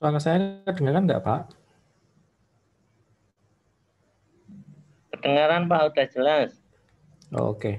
Suara saya kedengaran enggak, Pak? Kedengaran, Pak. Udah jelas. Oke. Okay.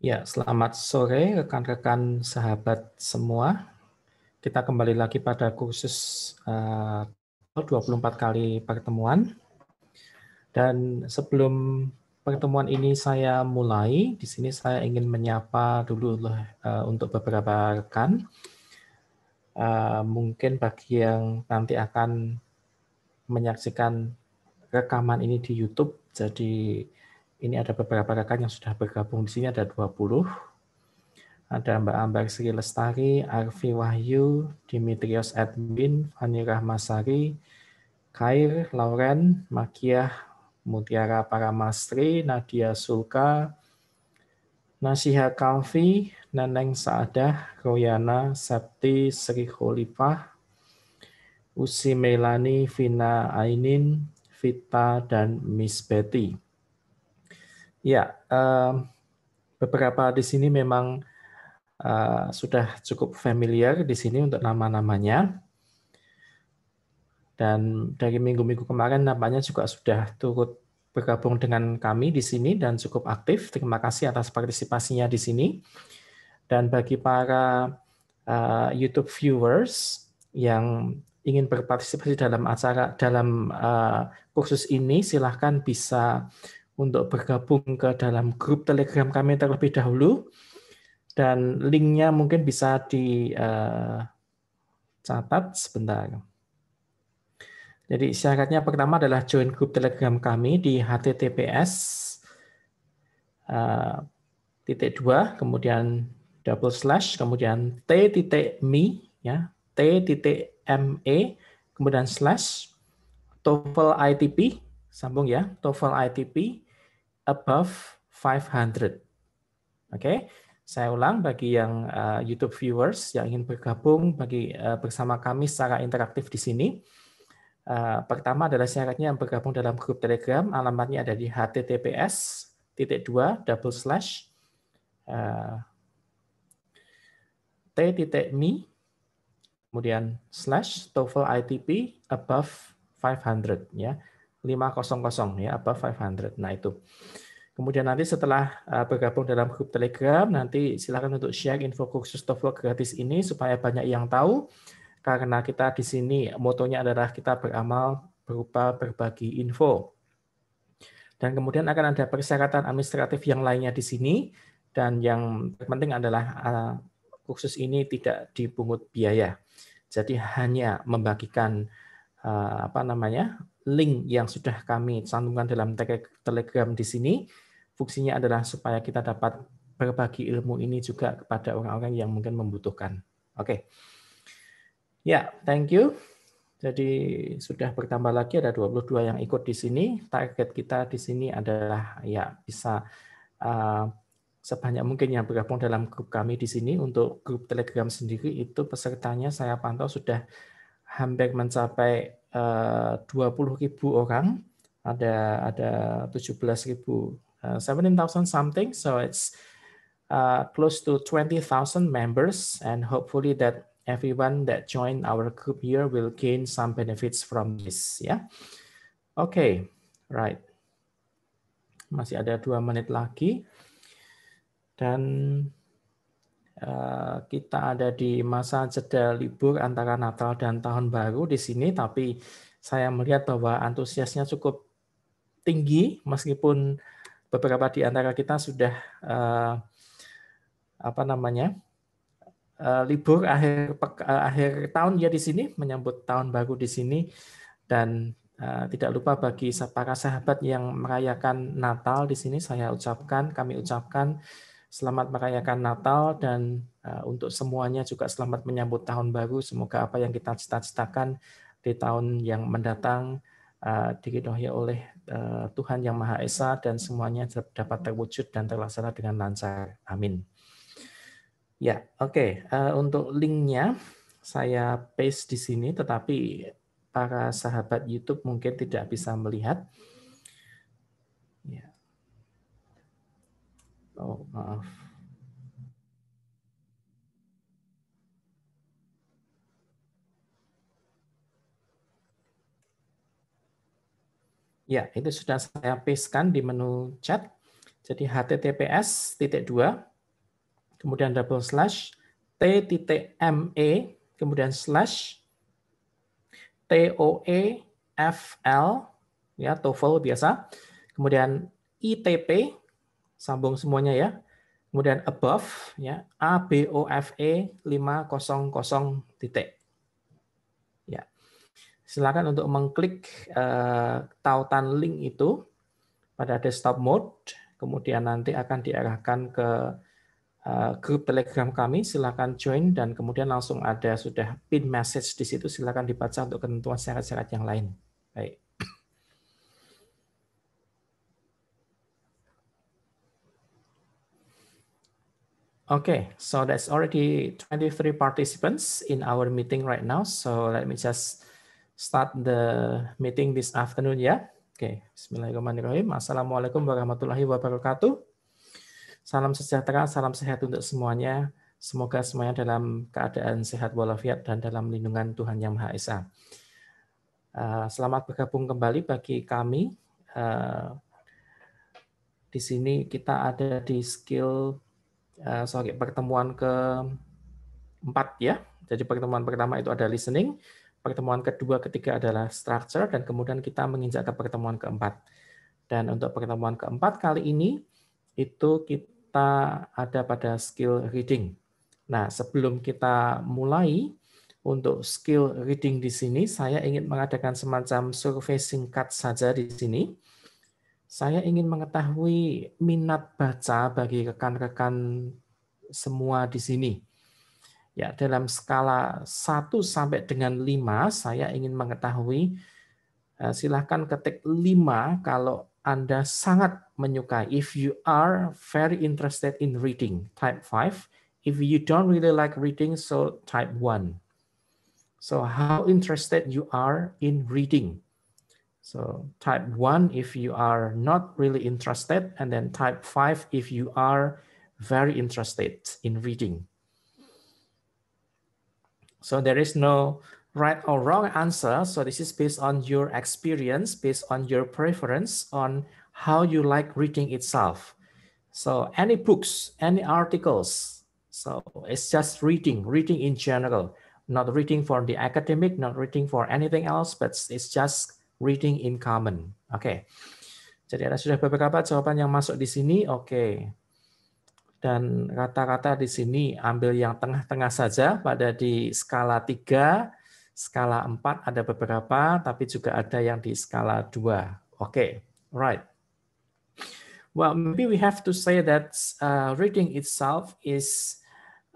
Ya, selamat sore rekan-rekan sahabat semua. Kita kembali lagi pada kursus eh, uh, 24 kali pertemuan. Dan sebelum pertemuan ini saya mulai, di sini saya ingin menyapa dulu uh, untuk beberapa rekan. Uh, mungkin bagi yang nanti akan menyaksikan rekaman ini di YouTube, jadi ini ada beberapa rekan yang sudah bergabung di sini, ada 20. Ada Mbak Ambar Sri Lestari, Arfi Wahyu, Dimitrios Edwin, Fani Rahmasari, Kair, Lauren, Makiah, Mutiara Paramastri, Nadia Sulka, Nasiha Kalfi, Neneng Saadah, Royana, Septi, Sri Kholifah, Usi Melani, Vina Ainin, Vita, dan Miss Betty. Ya, beberapa di sini memang eh, sudah cukup familiar di sini untuk nama-namanya. Dan dari minggu-minggu kemarin namanya juga sudah turut bergabung dengan kami di sini dan cukup aktif. Terima kasih atas partisipasinya di sini. Dan bagi para eh, YouTube viewers yang ingin berpartisipasi dalam acara dalam eh, kursus ini, silahkan bisa untuk bergabung ke dalam grup Telegram kami terlebih dahulu dan linknya mungkin bisa dicatat eh, sebentar. Jadi syaratnya pertama adalah join grup Telegram kami di https uh, eh, titik dua kemudian double slash kemudian t titik mi ya t titik me kemudian slash TOEFL ITP sambung ya TOEFL ITP above 500. Oke, okay? saya ulang bagi yang uh, YouTube viewers yang ingin bergabung bagi uh, bersama kami secara interaktif di sini. Uh, pertama adalah syaratnya yang bergabung dalam grup Telegram, alamatnya ada di https titik dua double slash t titik me kemudian slash TOEFL ITP above 500 ya. 500 ya apa 500. Nah itu. Kemudian nanti setelah eh, bergabung dalam grup Telegram, nanti silakan untuk share info kursus TOEFL gratis ini supaya banyak yang tahu. Karena kita di sini motonya adalah kita beramal berupa berbagi info. Dan kemudian akan ada persyaratan administratif yang lainnya di sini. Dan yang penting adalah eh, kursus ini tidak dipungut biaya. Jadi hanya membagikan Eh, apa namanya link yang sudah kami cantumkan dalam telegram di sini fungsinya adalah supaya kita dapat berbagi ilmu ini juga kepada orang-orang yang mungkin membutuhkan oke okay. ya yeah, thank you jadi sudah bertambah lagi ada 22 yang ikut di sini target kita di sini adalah ya bisa uh, sebanyak mungkin yang bergabung dalam grup kami di sini untuk grup Telegram sendiri itu pesertanya saya pantau sudah hampir mencapai uh, ribu orang. Ada ada ribu, uh, eh, 17,000 something, so it's uh, close to 20,000 members and hopefully that everyone that join our group here will gain some benefits from this ya. Yeah? Oke, okay, right. Masih ada dua menit lagi. Dan Eh, kita ada di masa jeda libur antara Natal dan Tahun Baru di sini, tapi saya melihat bahwa antusiasnya cukup tinggi, meskipun beberapa di antara kita sudah eh, apa namanya eh, libur akhir akhir tahun ya di sini, menyambut Tahun Baru di sini, dan tidak lupa bagi para sahabat yang merayakan Natal di sini, saya ucapkan, kami ucapkan Selamat merayakan Natal dan eh, untuk semuanya juga selamat menyambut tahun baru. Semoga apa yang kita cita-citakan di tahun yang mendatang eh, diridhoi oleh eh, Tuhan Yang Maha Esa dan semuanya dapat terwujud dan terlaksana dengan lancar. Amin. Ya, oke. Okay. untuk linknya saya paste di sini, tetapi para sahabat YouTube mungkin tidak bisa melihat. Oh, maaf. Ya, itu sudah saya paste kan di menu chat. Jadi https titik dua, kemudian double slash t kemudian slash toefl, ya TOEFL biasa, kemudian itp sambung semuanya ya. Kemudian above ya A B O F E 500 titik. Ya. Silakan untuk mengklik eh, tautan link itu pada desktop mode, kemudian nanti akan diarahkan ke eh, grup Telegram kami, silakan join dan kemudian langsung ada sudah pin message di situ silakan dibaca untuk ketentuan syarat-syarat yang lain. Baik. Okay, so that's already 23 participants in our meeting right now. So let me just start the meeting this afternoon ya. Oke, okay. bismillahirrahmanirrahim. Assalamualaikum warahmatullahi wabarakatuh. Salam sejahtera, salam sehat untuk semuanya. Semoga semuanya dalam keadaan sehat walafiat dan dalam lindungan Tuhan Yang Maha Esa. Uh, selamat bergabung kembali bagi kami. Uh, di sini kita ada di skill Eh, sorry pertemuan ke empat ya. Jadi pertemuan pertama itu ada listening, pertemuan kedua ketiga adalah structure dan kemudian kita menginjak ke pertemuan keempat. Dan untuk pertemuan keempat kali ini itu kita ada pada skill reading. Nah, sebelum kita mulai untuk skill reading di sini, saya ingin mengadakan semacam survei singkat saja di sini saya ingin mengetahui minat baca bagi rekan-rekan semua di sini. Ya, dalam skala 1 sampai dengan 5 saya ingin mengetahui eh, silahkan ketik 5 kalau Anda sangat menyukai. If you are very interested in reading, type 5. If you don't really like reading, so type 1. So how interested you are in reading. So type one if you are not really interested, and then type five if you are very interested in reading. So there is no right or wrong answer. So this is based on your experience, based on your preference, on how you like reading itself. So any books, any articles. So it's just reading, reading in general, not reading for the academic, not reading for anything else, but it's just reading in common. Oke. Okay. Jadi ada sudah beberapa jawaban yang masuk di sini. Oke. Okay. Dan kata-kata di sini ambil yang tengah-tengah saja pada di skala 3, skala 4 ada beberapa, tapi juga ada yang di skala 2. Oke, okay. right. Well, maybe we have to say that uh, reading itself is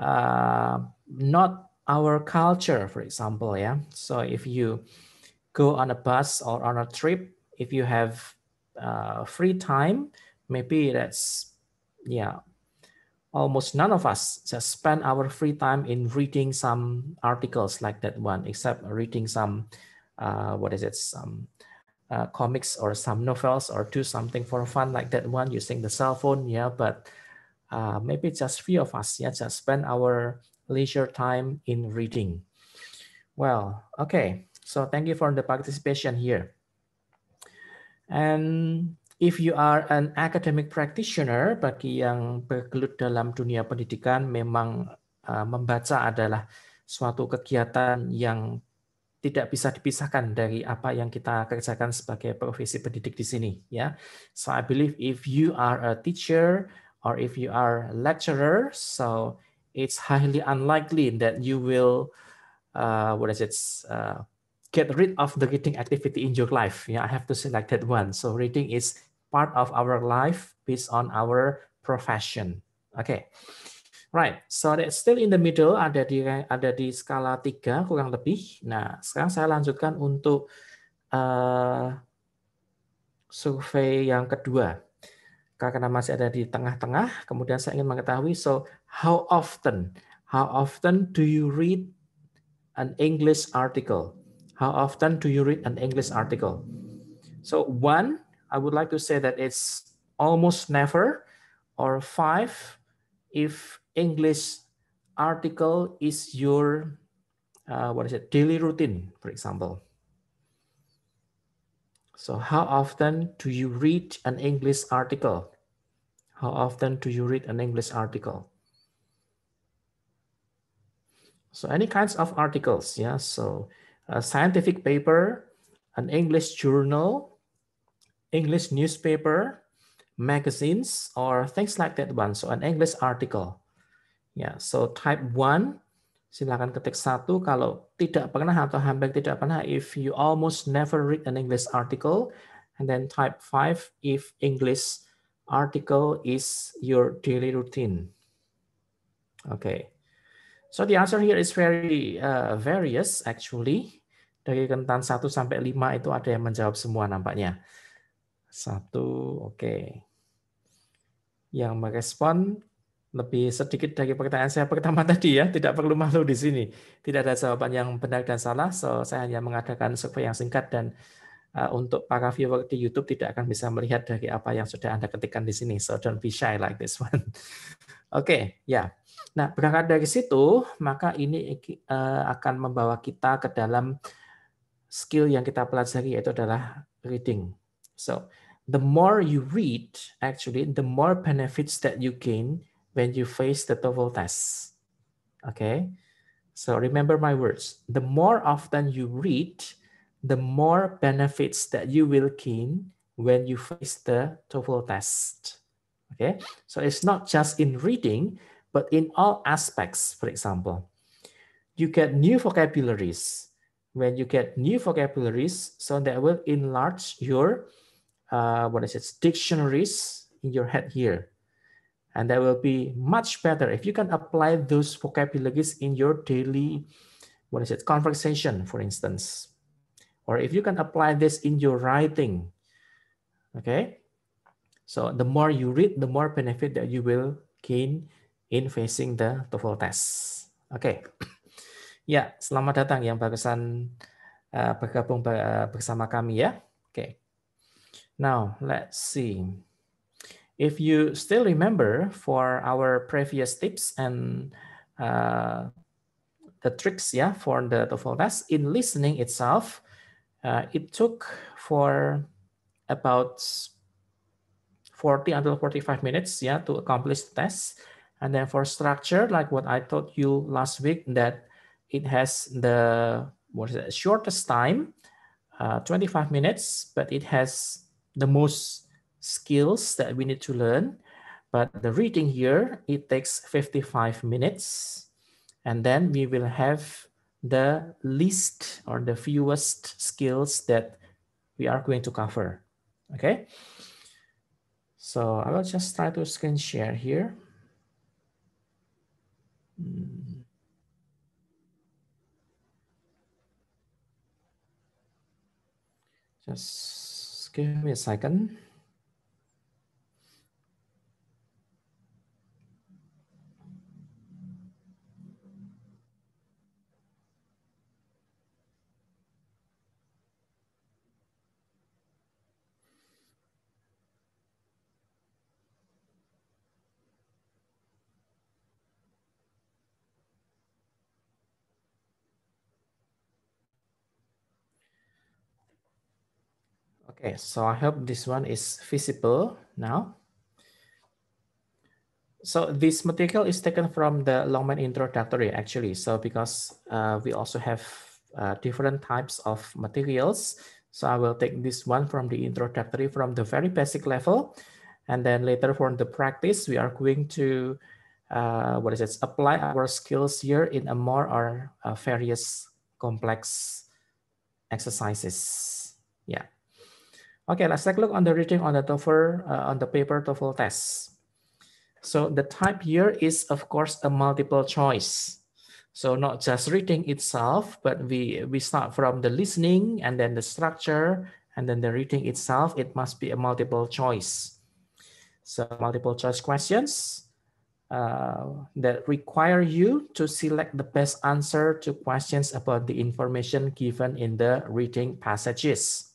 uh, not our culture, for example. Yeah. So if you go on a bus or on a trip if you have uh, free time. Maybe that's, yeah, almost none of us just spend our free time in reading some articles like that one, except reading some, uh, what is it, some uh, comics or some novels or do something for fun like that one using the cell phone, yeah, but uh, maybe just few of us, yeah, just spend our leisure time in reading. Well, okay. So thank you for the participation here. And if you are an academic practitioner, bagi yang bergelut dalam dunia pendidikan, memang uh, membaca adalah suatu kegiatan yang tidak bisa dipisahkan dari apa yang kita kerjakan sebagai profesi pendidik di sini ya. So I believe if you are a teacher or if you are a lecturer, so it's highly unlikely that you will uh, what is it uh, get rid of the reading activity in your life. Yeah, I have to select that one. So reading is part of our life based on our profession. Okay. Right, so that's still in the middle, ada di ada di skala tiga kurang lebih. Nah, sekarang saya lanjutkan untuk uh, survei yang kedua. Karena masih ada di tengah-tengah, kemudian saya ingin mengetahui, so how often, how often do you read an English article? How often do you read an English article? So one, I would like to say that it's almost never, or five, if English article is your, uh, what is it, daily routine, for example. So how often do you read an English article? How often do you read an English article? So any kinds of articles, yeah. So a scientific paper, an English journal, English newspaper, magazines, or things like that one. So an English article. Yeah, so type one, silakan ketik satu kalau tidak pernah atau hampir tidak pernah if you almost never read an English article and then type five if English article is your daily routine. Okay. So the answer here is very uh, various actually. Dari rentan 1 sampai 5 itu ada yang menjawab semua nampaknya. Satu, oke. Okay. Yang merespon lebih sedikit dari pertanyaan saya pertama tadi ya, tidak perlu malu di sini. Tidak ada jawaban yang benar dan salah, so saya hanya mengadakan survei yang singkat dan uh, untuk para viewer di YouTube tidak akan bisa melihat dari apa yang sudah Anda ketikkan di sini. So don't be shy like this one. Oke, okay, ya. Yeah. Nah, berangkat dari situ, maka ini eh, akan membawa kita ke dalam skill yang kita pelajari yaitu adalah reading. So, the more you read, actually, the more benefits that you gain when you face the TOEFL test. Okay? So, remember my words. The more often you read, the more benefits that you will gain when you face the TOEFL test. Okay? So, it's not just in reading, but in all aspects, for example, you get new vocabularies. When you get new vocabularies, so that will enlarge your, uh, what is it, dictionaries in your head here. And that will be much better if you can apply those vocabularies in your daily, what is it, conversation, for instance. Or if you can apply this in your writing, okay? So the more you read, the more benefit that you will gain in facing the TOEFL test. Oke. Okay. Ya, selamat datang yang barusan uh, bergabung eh, bersama kami ya. Oke. Okay. Now, let's see. If you still remember for our previous tips and uh, the tricks yeah for the TOEFL test in listening itself, uh, it took for about 40 until 45 minutes yeah to accomplish the test. And then for structure, like what I taught you last week, that it has the what is it, shortest time, uh, 25 minutes, but it has the most skills that we need to learn. But the reading here, it takes 55 minutes. And then we will have the least or the fewest skills that we are going to cover. Okay. So I will just try to screen share here. Hmm. Just give me a second. Okay, so I hope this one is visible now. So this material is taken from the Longman introductory actually. So because uh, we also have uh, different types of materials. So I will take this one from the introductory from the very basic level. And then later from the practice, we are going to, uh, what is it, apply our skills here in a more or uh, various complex exercises. Yeah. Okay, let's take a look on the reading on the TOEFL, uh, on the paper TOEFL test. So the type here is, of course, a multiple choice. So not just reading itself, but we, we start from the listening and then the structure and then the reading itself, it must be a multiple choice. So multiple choice questions uh, that require you to select the best answer to questions about the information given in the reading passages.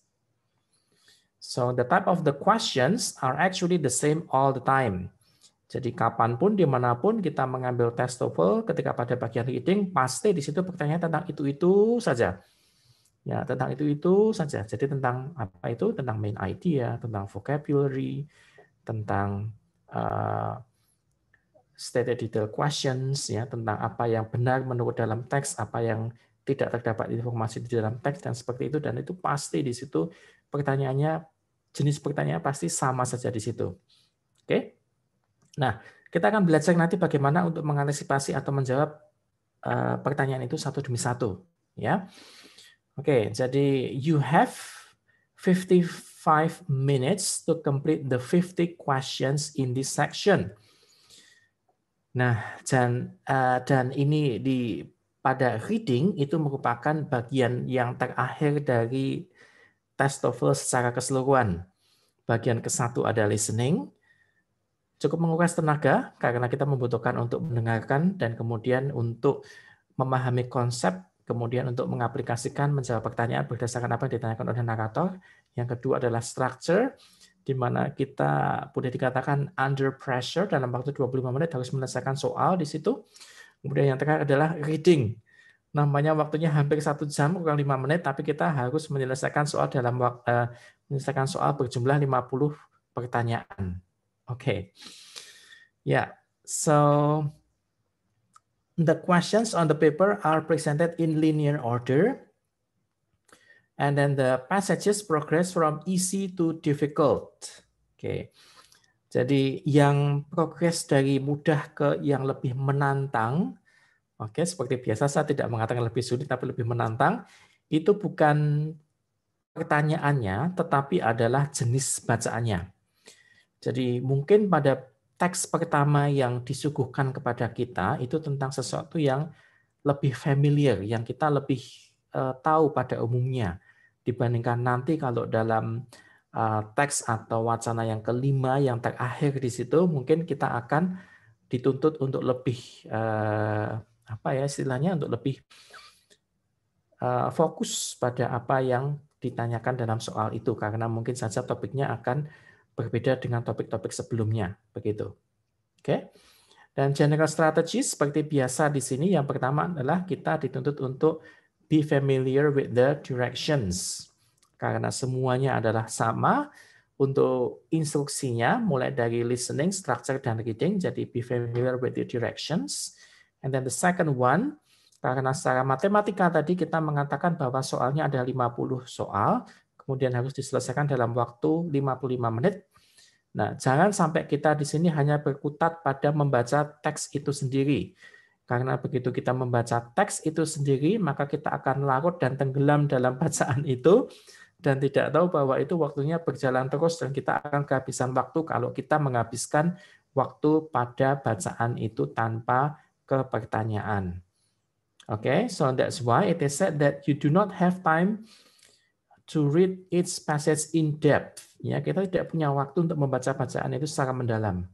So the type of the questions are actually the same all the time. Jadi kapanpun, dimanapun kita mengambil test TOEFL, ketika pada bagian reading, pasti di situ pertanyaan tentang itu-itu saja. Ya, tentang itu-itu saja. Jadi tentang apa itu? Tentang main idea, ya, tentang vocabulary, tentang uh, eh, stated detail questions, ya, tentang apa yang benar menurut dalam teks, apa yang tidak terdapat informasi di dalam teks, dan seperti itu. Dan itu pasti di situ pertanyaannya jenis pertanyaan pasti sama saja di situ. Oke. Nah, kita akan belajar nanti bagaimana untuk mengantisipasi atau menjawab eh, pertanyaan itu satu demi satu, ya. Oke, jadi you have 55 minutes to complete the 50 questions in this section. Nah, dan eh, dan ini di pada reading itu merupakan bagian yang terakhir dari tes TOEFL secara keseluruhan. Bagian ke-1 ada listening. Cukup menguras tenaga karena kita membutuhkan untuk mendengarkan dan kemudian untuk memahami konsep, kemudian untuk mengaplikasikan menjawab pertanyaan berdasarkan apa yang ditanyakan oleh narator. Yang kedua adalah structure, di mana kita boleh dikatakan under pressure dalam waktu 25 menit harus menyelesaikan soal di situ. Kemudian yang terakhir adalah reading namanya waktunya hampir satu jam kurang lima menit, tapi kita harus menyelesaikan soal dalam waktu, uh, eh, menyelesaikan soal berjumlah 50 pertanyaan. Oke, okay. ya, yeah. so the questions on the paper are presented in linear order, and then the passages progress from easy to difficult. Oke. Okay. Jadi yang progres dari mudah ke yang lebih menantang Oke, seperti biasa saya tidak mengatakan lebih sulit tapi lebih menantang. Itu bukan pertanyaannya, tetapi adalah jenis bacaannya. Jadi mungkin pada teks pertama yang disuguhkan kepada kita itu tentang sesuatu yang lebih familiar, yang kita lebih eh, tahu pada umumnya dibandingkan nanti kalau dalam eh, teks atau wacana yang kelima yang terakhir di situ mungkin kita akan dituntut untuk lebih eh, apa ya istilahnya untuk lebih eh, fokus pada apa yang ditanyakan dalam soal itu karena mungkin saja topiknya akan berbeda dengan topik-topik sebelumnya begitu. Oke. Dan general strategies seperti biasa di sini yang pertama adalah kita dituntut untuk be familiar with the directions. Karena semuanya adalah sama untuk instruksinya mulai dari listening, structure dan reading jadi be familiar with the directions. And then the second one, karena secara matematika tadi kita mengatakan bahwa soalnya ada 50 soal, kemudian harus diselesaikan dalam waktu 55 menit. Nah, jangan sampai kita di sini hanya berkutat pada membaca teks itu sendiri. Karena begitu kita membaca teks itu sendiri, maka kita akan larut dan tenggelam dalam bacaan itu dan tidak tahu bahwa itu waktunya berjalan terus dan kita akan kehabisan waktu kalau kita menghabiskan waktu pada bacaan itu tanpa ke pertanyaan, Okay, so that's why it is said that you do not have time to read each passage in depth. Ya, kita tidak punya waktu untuk membaca bacaan itu secara mendalam.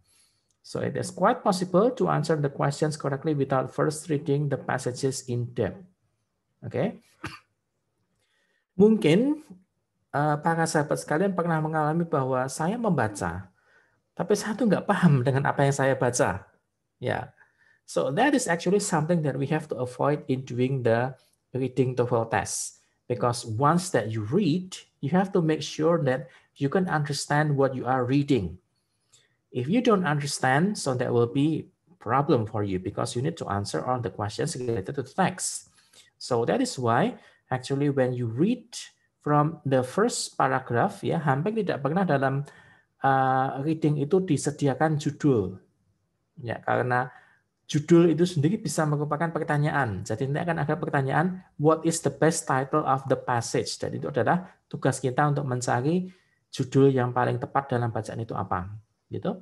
So it is quite possible to answer the questions correctly without first reading the passages in depth. Okay. Mungkin uh, para sahabat sekalian pernah mengalami bahwa saya membaca, tapi saya tuh nggak paham dengan apa yang saya baca. Ya, So that is actually something that we have to avoid in doing the reading TOEFL test. Because once that you read, you have to make sure that you can understand what you are reading. If you don't understand, so that will be problem for you because you need to answer all the questions related to the text. So that is why actually when you read from the first paragraph, ya hampir tidak pernah dalam uh, reading itu disediakan judul. Ya, karena judul itu sendiri bisa merupakan pertanyaan. Jadi ini akan ada pertanyaan, what is the best title of the passage? Dan itu adalah tugas kita untuk mencari judul yang paling tepat dalam bacaan itu apa. Gitu.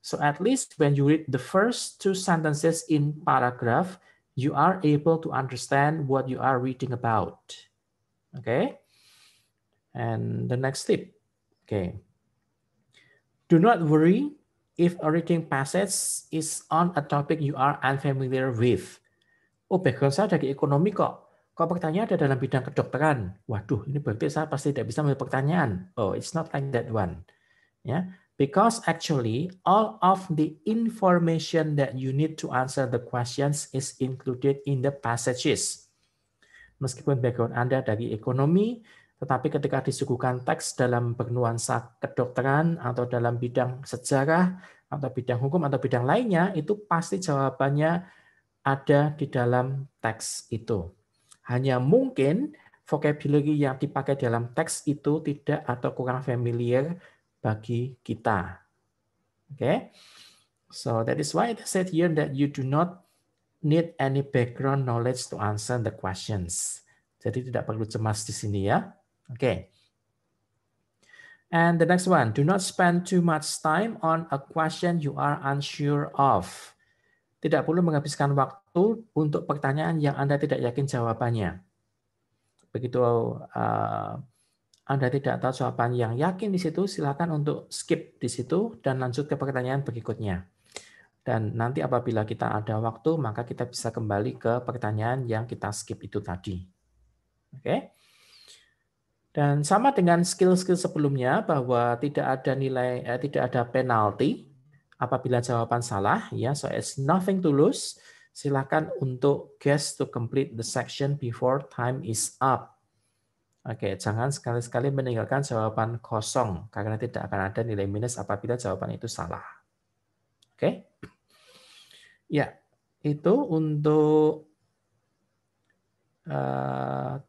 So at least when you read the first two sentences in paragraph, you are able to understand what you are reading about. Okay? And the next tip. Okay. Do not worry if a reading passage is on a topic you are unfamiliar with. Oh, background saya dari ekonomi kok. Kok pertanyaan ada dalam bidang kedokteran? Waduh, ini berarti saya pasti tidak bisa memiliki pertanyaan. Oh, it's not like that one. Ya, yeah. because actually all of the information that you need to answer the questions is included in the passages. Meskipun background Anda dari ekonomi, tetapi ketika disuguhkan teks dalam bernuansa kedokteran atau dalam bidang sejarah atau bidang hukum atau bidang lainnya, itu pasti jawabannya ada di dalam teks itu. Hanya mungkin vocabulary yang dipakai dalam teks itu tidak atau kurang familiar bagi kita. Oke. Okay? So that is why it said here that you do not need any background knowledge to answer the questions. Jadi tidak perlu cemas di sini ya. Okay. And the next one, do not spend too much time on a question you are unsure of. Tidak perlu menghabiskan waktu untuk pertanyaan yang Anda tidak yakin jawabannya. Begitu uh, Anda tidak tahu jawaban yang yakin di situ, silakan untuk skip di situ dan lanjut ke pertanyaan berikutnya. Dan nanti apabila kita ada waktu, maka kita bisa kembali ke pertanyaan yang kita skip itu tadi. Oke. Okay? Dan sama dengan skill-skill sebelumnya bahwa tidak ada nilai eh, tidak ada penalti apabila jawaban salah ya so it's nothing to lose. Silakan untuk guess to complete the section before time is up. Oke, jangan sekali-sekali meninggalkan jawaban kosong karena tidak akan ada nilai minus apabila jawaban itu salah. Oke? Ya, itu untuk uh,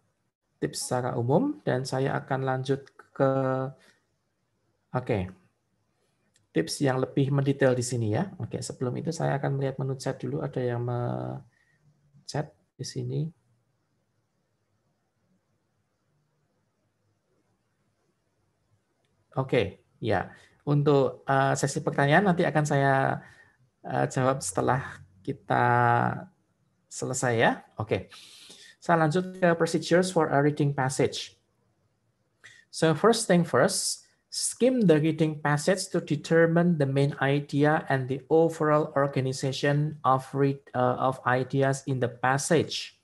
tips secara umum dan saya akan lanjut ke oke okay. tips yang lebih mendetail di sini ya. Oke, okay, sebelum itu saya akan melihat menu chat dulu ada yang me chat di sini. Oke, okay, ya. Untuk eh, sesi pertanyaan nanti akan saya eh, jawab setelah kita selesai ya. Oke. Okay. Saya lanjut ke procedures for a reading passage. So first thing first, skim the reading passage to determine the main idea and the overall organization of read uh, of ideas in the passage.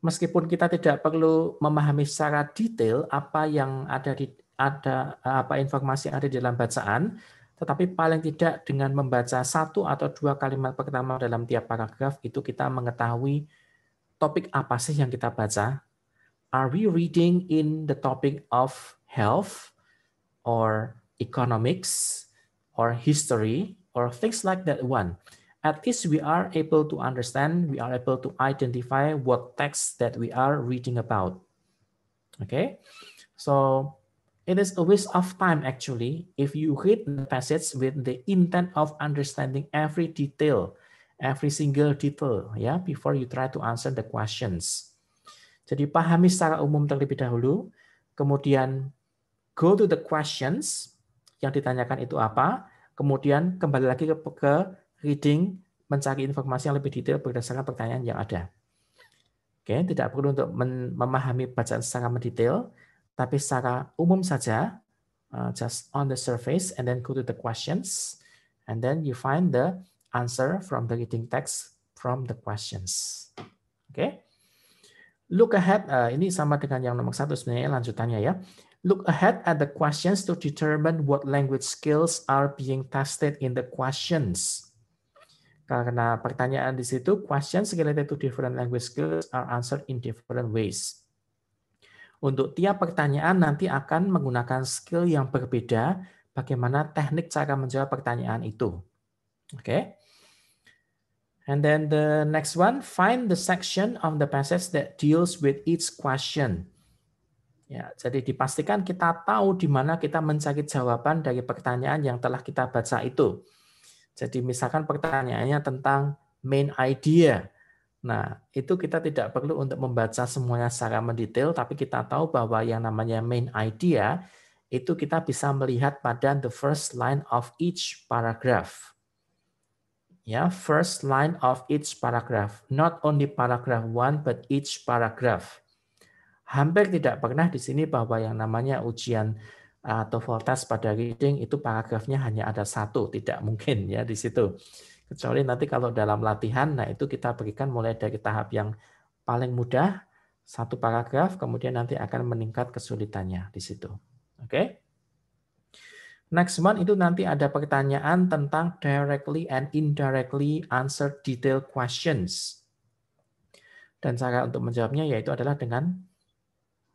Meskipun kita tidak perlu memahami secara detail apa yang ada di ada apa informasi ada di dalam bacaan, tetapi paling tidak dengan membaca satu atau dua kalimat pertama dalam tiap paragraf itu kita mengetahui topik apa sih yang kita baca? Are we reading in the topic of health or economics or history or things like that one? At least we are able to understand, we are able to identify what text that we are reading about. Okay, so it is a waste of time actually if you read the passage with the intent of understanding every detail every single detail ya before you try to answer the questions. Jadi pahami secara umum terlebih dahulu, kemudian go to the questions yang ditanyakan itu apa, kemudian kembali lagi ke, ke reading mencari informasi yang lebih detail berdasarkan pertanyaan yang ada. Oke, tidak perlu untuk memahami bacaan secara mendetail, tapi secara umum saja, uh, just on the surface and then go to the questions and then you find the answer from the reading text from the questions. Oke. Okay? Look ahead, uh, ini sama dengan yang nomor satu sebenarnya lanjutannya ya. Look ahead at the questions to determine what language skills are being tested in the questions. Karena pertanyaan di situ, questions related to different language skills are answered in different ways. Untuk tiap pertanyaan nanti akan menggunakan skill yang berbeda bagaimana teknik cara menjawab pertanyaan itu. Oke. Okay? And then the next one, find the section of the passage that deals with each question. Ya, jadi dipastikan kita tahu di mana kita mencari jawaban dari pertanyaan yang telah kita baca itu. Jadi misalkan pertanyaannya tentang main idea. Nah, itu kita tidak perlu untuk membaca semuanya secara mendetail, tapi kita tahu bahwa yang namanya main idea itu kita bisa melihat pada the first line of each paragraph ya first line of each paragraph not only paragraph one but each paragraph hampir tidak pernah di sini bahwa yang namanya ujian atau uh, voltas pada reading itu paragrafnya hanya ada satu tidak mungkin ya di situ kecuali nanti kalau dalam latihan nah itu kita berikan mulai dari tahap yang paling mudah satu paragraf kemudian nanti akan meningkat kesulitannya di situ oke okay? Next month itu nanti ada pertanyaan tentang directly and indirectly answer detail questions. Dan cara untuk menjawabnya yaitu adalah dengan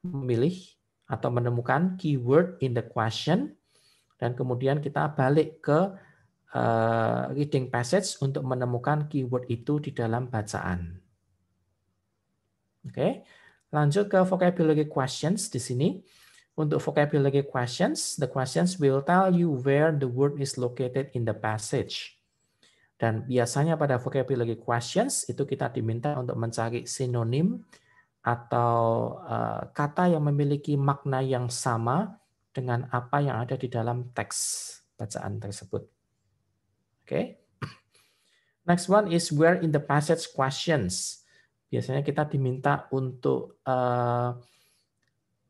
memilih atau menemukan keyword in the question dan kemudian kita balik ke eh, reading passage untuk menemukan keyword itu di dalam bacaan. Oke. Lanjut ke vocabulary questions di sini untuk vocabulary questions, the questions will tell you where the word is located in the passage. Dan biasanya pada vocabulary questions itu kita diminta untuk mencari sinonim atau eh, kata yang memiliki makna yang sama dengan apa yang ada di dalam teks bacaan tersebut. Oke. Okay. Next one is where in the passage questions. Biasanya kita diminta untuk uh,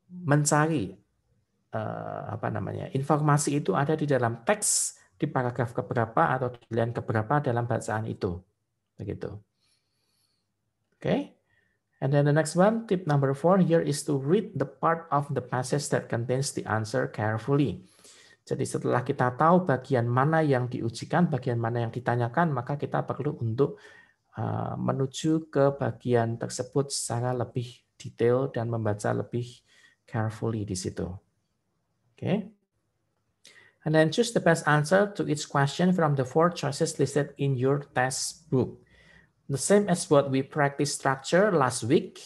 mencari uh, apa namanya informasi itu ada di dalam teks di paragraf keberapa atau di lain keberapa dalam bacaan itu begitu oke okay? and then the next one tip number four here is to read the part of the passage that contains the answer carefully jadi setelah kita tahu bagian mana yang diujikan bagian mana yang ditanyakan maka kita perlu untuk eh, menuju ke bagian tersebut secara lebih detail dan membaca lebih carefully di situ. Okay. And then choose the best answer to each question from the four choices listed in your test book. The same as what we practiced structure last week.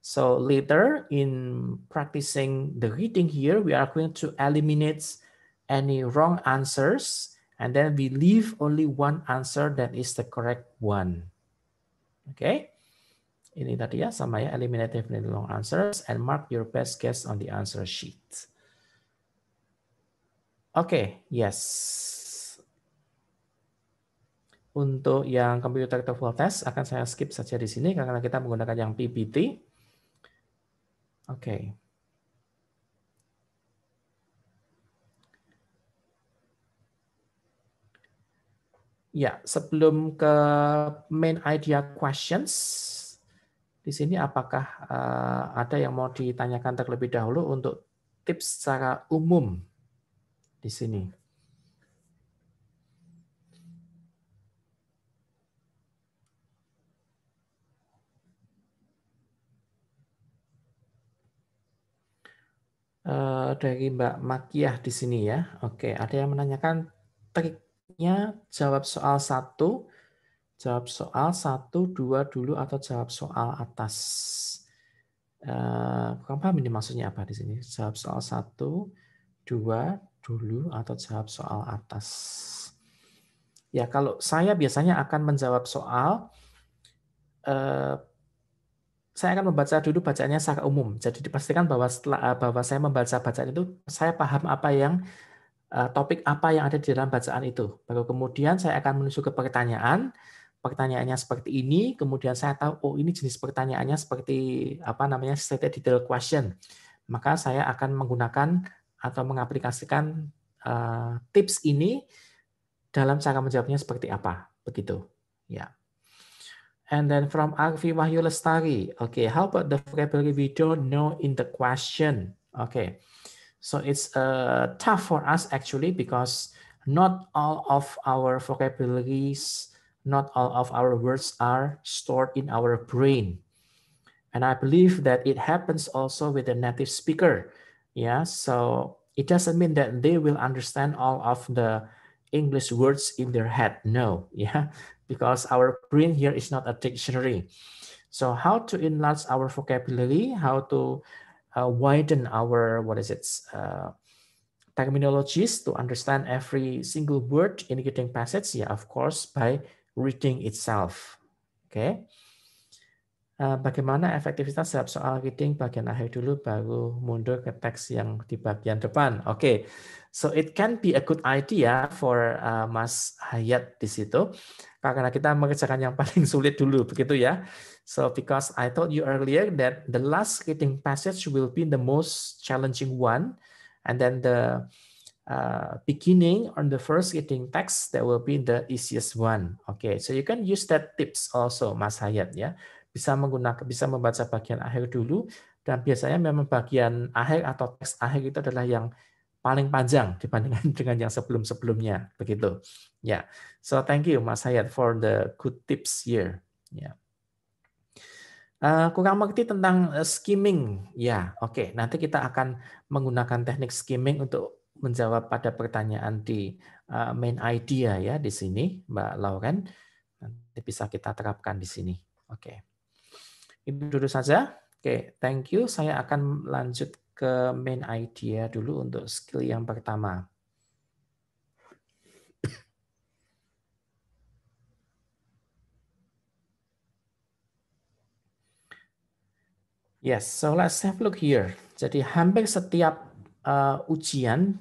So later in practicing the reading here, we are going to eliminate any wrong answers and then we leave only one answer that is the correct one. Okay. Ini tadi ya, sama ya, eliminate definite long answers and mark your best guess on the answer sheet. Oke, okay, yes. Untuk yang computer interval test akan saya skip saja di sini karena kita menggunakan yang PPT. Oke. Okay. Ya, sebelum ke main idea questions, di sini apakah eh, ada yang mau ditanyakan terlebih dahulu untuk tips secara umum di sini? Eh, dari Mbak Makiah di sini ya. Oke, ada yang menanyakan triknya jawab soal satu Jawab soal satu dua dulu atau jawab soal atas? Eh, bukan paham ini maksudnya apa di sini. Jawab soal satu dua dulu atau jawab soal atas? Ya kalau saya biasanya akan menjawab soal, uh, saya akan membaca dulu bacaannya secara umum. Jadi dipastikan bahwa setelah eh, bahwa saya membaca bacaan itu, saya paham apa yang eh, topik apa yang ada di dalam bacaan itu. Baru kemudian saya akan menuju ke pertanyaan pertanyaannya seperti ini, kemudian saya tahu oh ini jenis pertanyaannya seperti apa namanya stated detail question. Maka saya akan menggunakan atau mengaplikasikan uh, tips ini dalam cara menjawabnya seperti apa, begitu. Ya. Yeah. And then from Arfi Wahyu Lestari, okay, how about the vocabulary we don't know in the question? Okay, so it's uh, tough for us actually because not all of our vocabularies Not all of our words are stored in our brain. And I believe that it happens also with a native speaker. Yeah, so it doesn't mean that they will understand all of the English words in their head. No, yeah, because our brain here is not a dictionary. So how to enlarge our vocabulary, how to uh, widen our, what is it, uh, terminologies to understand every single word in a given passage? Yeah, of course, by reading itself. Oke. Okay? Eh, bagaimana efektivitas setiap soal reading bagian akhir dulu baru mundur ke teks yang di bagian depan. Oke, okay. so it can be a good idea for uh, Mas Hayat di situ karena kita mengerjakan yang paling sulit dulu begitu ya. So because I told you earlier that the last reading passage will be the most challenging one and then the Uh, beginning on the first getting text, that will be the easiest one. Okay, so you can use that tips also, Mas Hayat ya. Bisa menggunakan, bisa membaca bagian akhir dulu, dan biasanya memang bagian akhir atau teks akhir itu adalah yang paling panjang dibandingkan dengan yang sebelum-sebelumnya begitu ya yeah. so thank you Mas Hayat for the good tips here ya yeah. uh, kurang mengerti tentang uh, skimming ya yeah, oke okay. nanti kita akan menggunakan teknik skimming untuk menjawab pada pertanyaan di eh, main idea ya, ya di sini Mbak Lauren kan? nanti bisa kita terapkan di sini. Oke. Okay. Itu dulu saja. Oke, okay, thank you. Saya akan lanjut ke main idea ya dulu untuk skill yang pertama. Yes, so let's have a look here. Jadi hampir setiap uh, ujian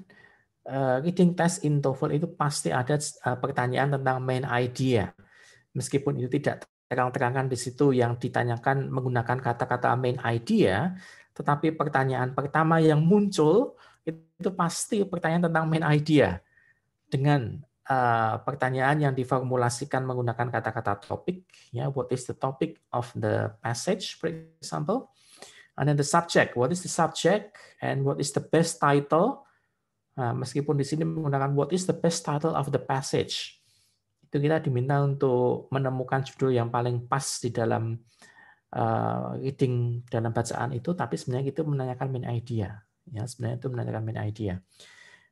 Eh, reading test in TOEFL itu pasti ada eh, pertanyaan tentang main idea. Ya. Meskipun itu tidak terang-terangan di situ yang ditanyakan menggunakan kata-kata main idea, ya, tetapi pertanyaan pertama yang muncul itu pasti pertanyaan tentang main idea ya. dengan eh, pertanyaan yang diformulasikan menggunakan kata-kata topik ya what is the topic of the passage for example and then the subject what is the subject and what is the best title Nah, meskipun di sini menggunakan what is the best title of the passage, itu kita diminta untuk menemukan judul yang paling pas di dalam uh, reading dalam bacaan itu, tapi sebenarnya itu menanyakan main idea. Ya, sebenarnya itu menanyakan main idea.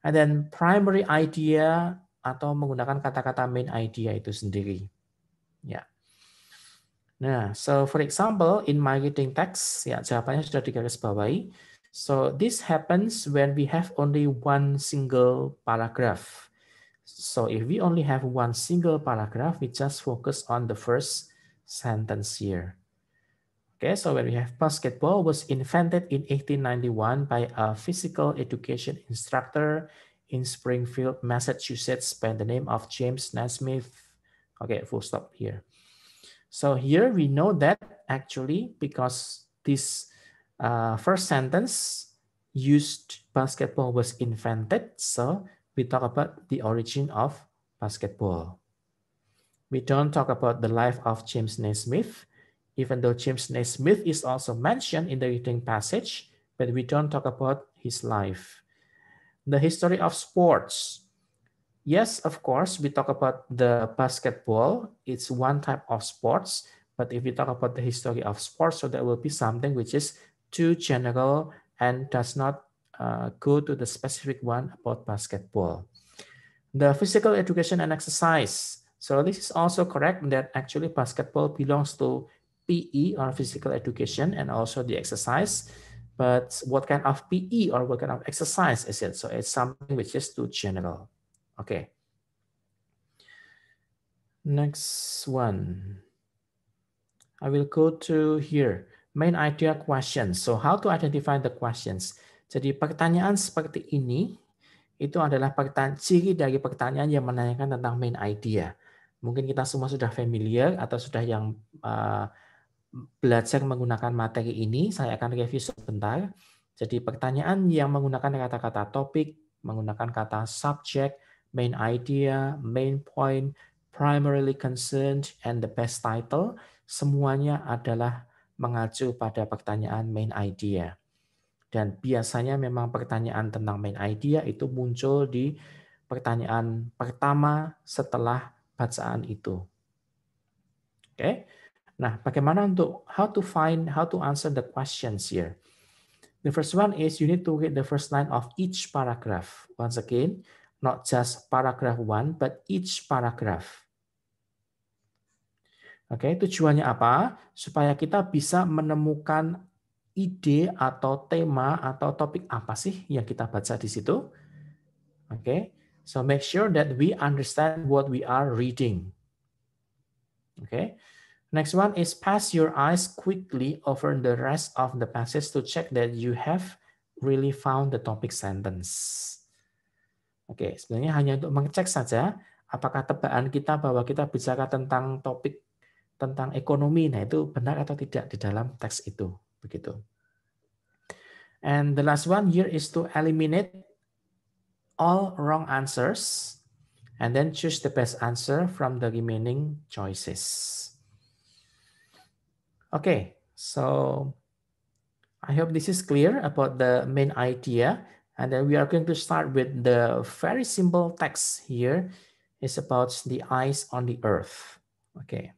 And then primary idea atau menggunakan kata-kata main idea itu sendiri. Ya. Nah, so for example, in my reading text, ya jawabannya sudah digaris bawahi So this happens when we have only one single paragraph. So if we only have one single paragraph, we just focus on the first sentence here. Okay, so when we have basketball was invented in 1891 by a physical education instructor in Springfield, Massachusetts by the name of James Nasmith. Okay, full stop here. So here we know that actually because this uh, first sentence used basketball was invented. So we talk about the origin of basketball. We don't talk about the life of James Naismith, even though James Naismith is also mentioned in the reading passage, but we don't talk about his life. The history of sports. Yes, of course, we talk about the basketball. It's one type of sports, but if we talk about the history of sports, so there will be something which is too general and does not uh, go to the specific one about basketball. The physical education and exercise. So this is also correct that actually basketball belongs to PE or physical education and also the exercise. But what kind of PE or what kind of exercise is it? So it's something which is too general. Okay. Next one. I will go to here. main idea question. So how to identify the questions. Jadi pertanyaan seperti ini itu adalah pertanyaan, ciri dari pertanyaan yang menanyakan tentang main idea. Mungkin kita semua sudah familiar atau sudah yang eh, belajar menggunakan materi ini. Saya akan review sebentar. Jadi pertanyaan yang menggunakan kata-kata topik, menggunakan kata subject, main idea, main point, primarily concerned, and the best title, semuanya adalah mengacu pada pertanyaan main idea. Ya. Dan biasanya memang pertanyaan tentang main idea ya, itu muncul di pertanyaan pertama setelah bacaan itu. Oke. Okay? Nah, bagaimana untuk how to find how to answer the questions here? The first one is you need to read the first line of each paragraph. Once again, not just paragraph one, but each paragraph. Oke, tujuannya apa? Supaya kita bisa menemukan ide atau tema atau topik apa sih yang kita baca di situ. Oke. So make sure that we understand what we are reading. Oke, Next one is pass your eyes quickly over the rest of the passage to check that you have really found the topic sentence. Oke, sebenarnya hanya untuk mengecek saja apakah tebakan kita bahwa kita bicara tentang topik tentang ekonomi. Nah, itu benar atau tidak di dalam teks itu, begitu. And the last one here is to eliminate all wrong answers and then choose the best answer from the remaining choices. Okay, so I hope this is clear about the main idea. And then we are going to start with the very simple text here. It's about the eyes on the earth. Okay.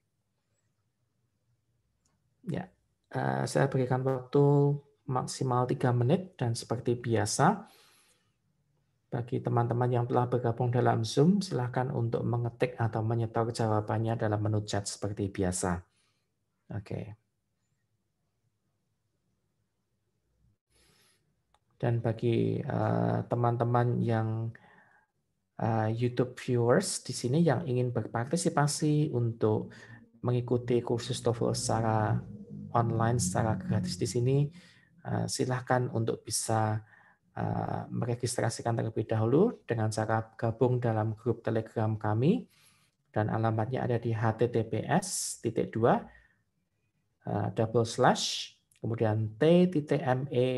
Ya, eh, saya berikan waktu maksimal 3 menit dan seperti biasa bagi teman-teman yang telah bergabung dalam Zoom silahkan untuk mengetik atau menyetor jawabannya dalam menu chat seperti biasa. Oke. Okay. Dan bagi eh, teman-teman uh, yang uh, YouTube viewers di sini yang ingin berpartisipasi untuk mengikuti kursus TOEFL secara online secara gratis di sini, eh, silahkan untuk bisa eh, meregistrasikan terlebih dahulu dengan cara gabung dalam grup Telegram kami dan alamatnya ada di https eh, double slash kemudian t.me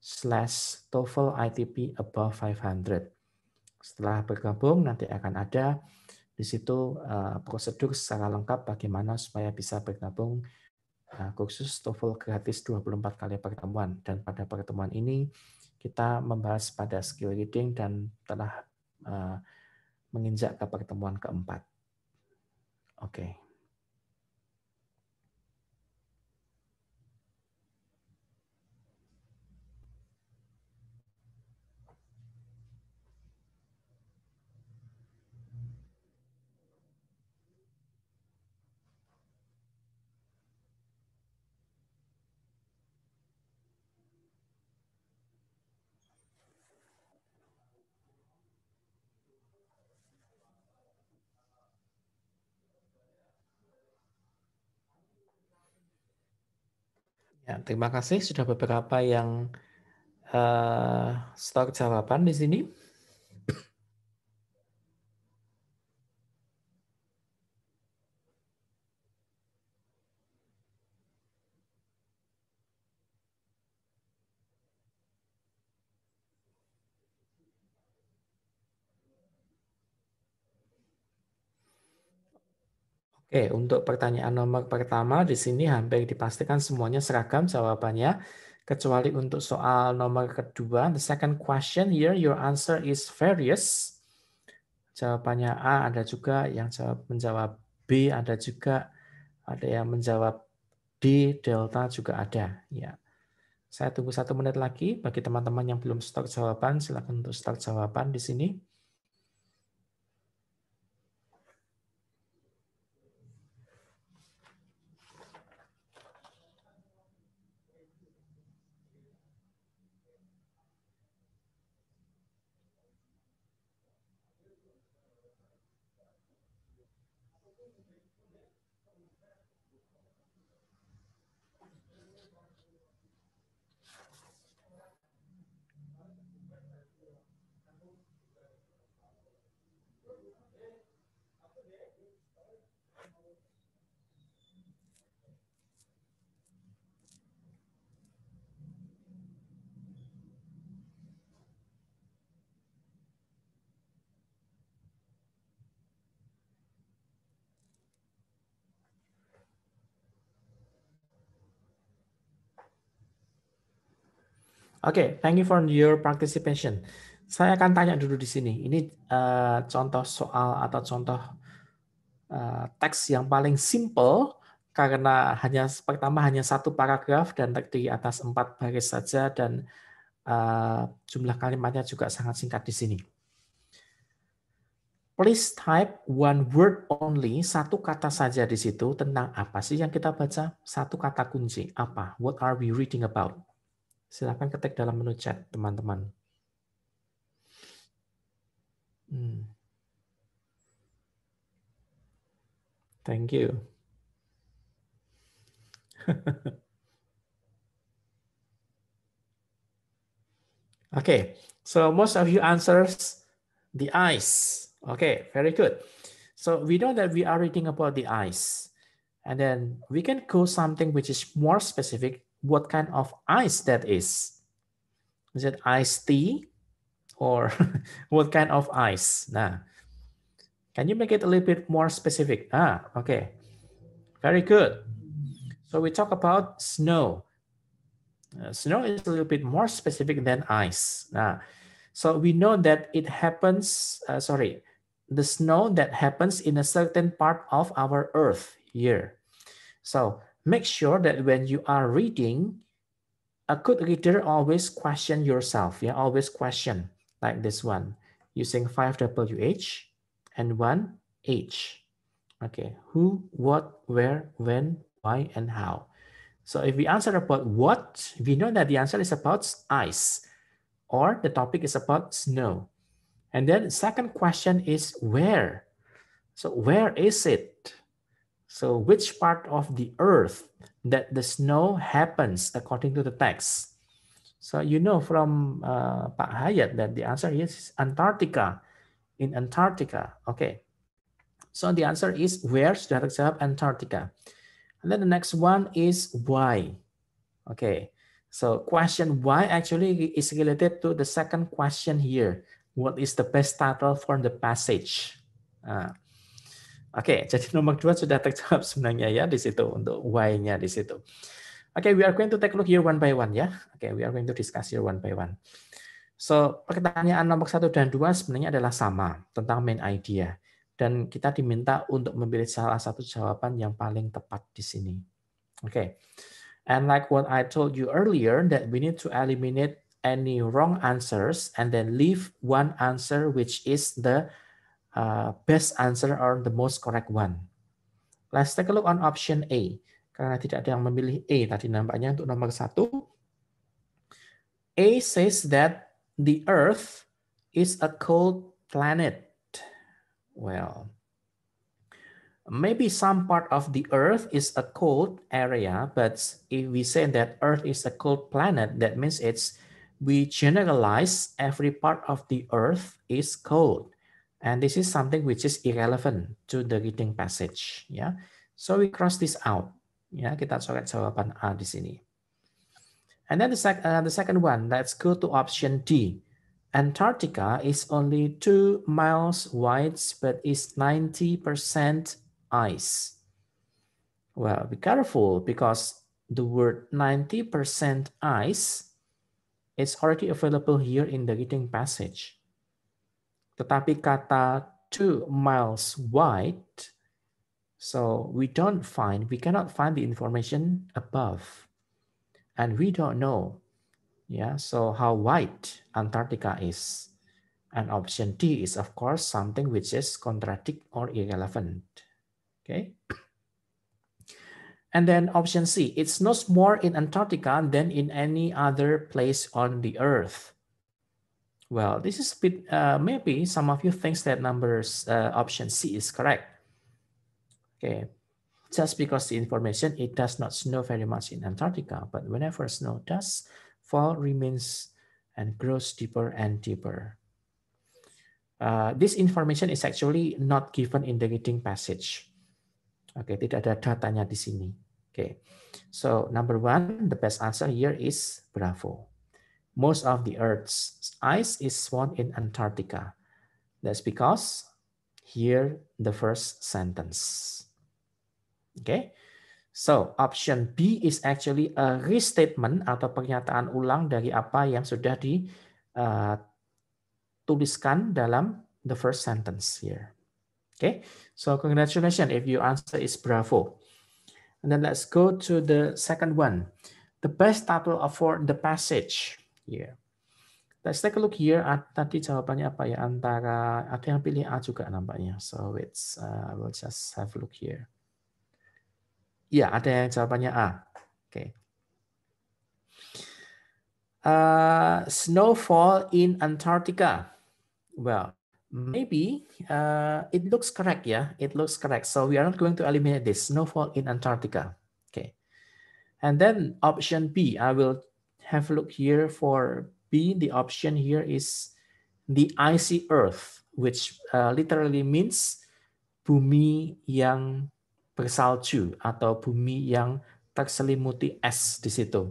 slash TOEFL ITP above 500. Setelah bergabung nanti akan ada di situ prosedur secara lengkap bagaimana supaya bisa bergabung Nah, kursus TOEFL gratis 24 kali pertemuan dan pada pertemuan ini kita membahas pada skill reading dan telah uh, menginjak ke pertemuan keempat. Oke, terima kasih sudah beberapa yang uh, eh, store jawaban di sini. Oke eh, Untuk pertanyaan nomor pertama, di sini hampir dipastikan semuanya seragam jawabannya. Kecuali untuk soal nomor kedua, the second question here, your answer is various. Jawabannya A ada juga, yang jawab menjawab B ada juga, ada yang menjawab D, delta juga ada. Ya. Saya tunggu satu menit lagi bagi teman-teman yang belum start jawaban, silakan untuk start jawaban di sini. Oke, okay, thank you for your participation. Saya akan tanya dulu di sini. Ini uh, contoh soal atau contoh uh, teks yang paling simple karena hanya pertama hanya satu paragraf dan terdiri atas empat baris saja dan uh, jumlah kalimatnya juga sangat singkat di sini. Please type one word only, satu kata saja di situ tentang apa sih yang kita baca, satu kata kunci, apa, what are we reading about. Silahkan ketik dalam menu chat, teman-teman. Hmm. Thank you. okay, so most of you answers the eyes. Okay, very good. So we know that we are reading about the eyes. And then we can go something which is more specific what kind of ice that is. Is it iced tea or what kind of ice? Nah. Can you make it a little bit more specific? Ah, okay. Very good. So we talk about snow. Uh, snow is a little bit more specific than ice. Nah, so we know that it happens, uh, sorry, the snow that happens in a certain part of our earth here. So Make sure that when you are reading, a good reader always question yourself. Yeah, always question like this one using 5WH and 1H. Okay, who, what, where, when, why, and how. So if we answer about what, we know that the answer is about ice or the topic is about snow. And then second question is where. So where is it? So which part of the earth that the snow happens according to the text? So you know from uh, Pak Hayat that the answer is Antarctica. In Antarctica, okay. So the answer is where Sudah Antarctica. And then the next one is why. Okay. So question why actually is related to the second question here. What is the best title for the passage? Uh, Oke, okay, jadi nomor dua sudah terjawab sebenarnya ya di situ untuk why-nya di situ. Oke, okay, we are going to take a look here one by one ya. Oke, okay, we are going to discuss here one by one. So, pertanyaan nomor satu dan dua sebenarnya adalah sama tentang main idea. Dan kita diminta untuk memilih salah satu jawaban yang paling tepat di sini. Oke. Okay. And like what I told you earlier, that we need to eliminate any wrong answers and then leave one answer which is the uh, best answer or the most correct one. Let's take a look on option A. Karena tidak ada yang memilih A tadi nampaknya untuk nomor satu. A says that the Earth is a cold planet. Well, maybe some part of the earth is a cold area but if we say that earth is a cold planet that means it's we generalize every part of the earth is cold And this is something which is irrelevant to the reading passage. Yeah. So we cross this out. Yeah, kita coret jawaban A di sini. And then the, sec uh, the second one, let's go to option D. Antarctica is only two miles wide, but is 90% ice. Well, be careful because the word 90% ice is already available here in the reading passage. Tetapi kata two miles wide, so we don't find, we cannot find the information above. And we don't know, yeah, so how wide Antarctica is. And option D is, of course, something which is contradict or irrelevant, okay? And then option C, it snows more in Antarctica than in any other place on the earth. Well, this is bit, uh, maybe some of you thinks that numbers uh, option C is correct. Okay, just because the information, it does not snow very much in Antarctica, but whenever snow does fall remains and grows deeper and deeper. Uh, this information is actually not given in the reading passage. Okay, tidak ada datanya di sini. Okay, so number one, the best answer here is Bravo most of the Earth's ice is found in Antarctica. That's because here the first sentence. Okay, so option B is actually a restatement atau pernyataan ulang dari apa yang sudah dituliskan uh, dalam the first sentence here. Okay, so congratulations if your answer is bravo. And then let's go to the second one. The best title for the passage. here. Iya. Let's take a look here. at Tadi jawabannya apa ya? Antara ada yang pilih A juga nampaknya. So it's uh, will just have a look here. Ya, yeah, ada yang jawabannya A. Oke. Okay. Uh, snowfall in Antarctica. Well, maybe uh, it looks correct, yeah. It looks correct. So we are not going to eliminate this snowfall in Antarctica. Okay. And then option B, I will have a look here for B. The option here is the icy earth, which uh, literally means bumi yang bersalju atau bumi yang terselimuti es di situ.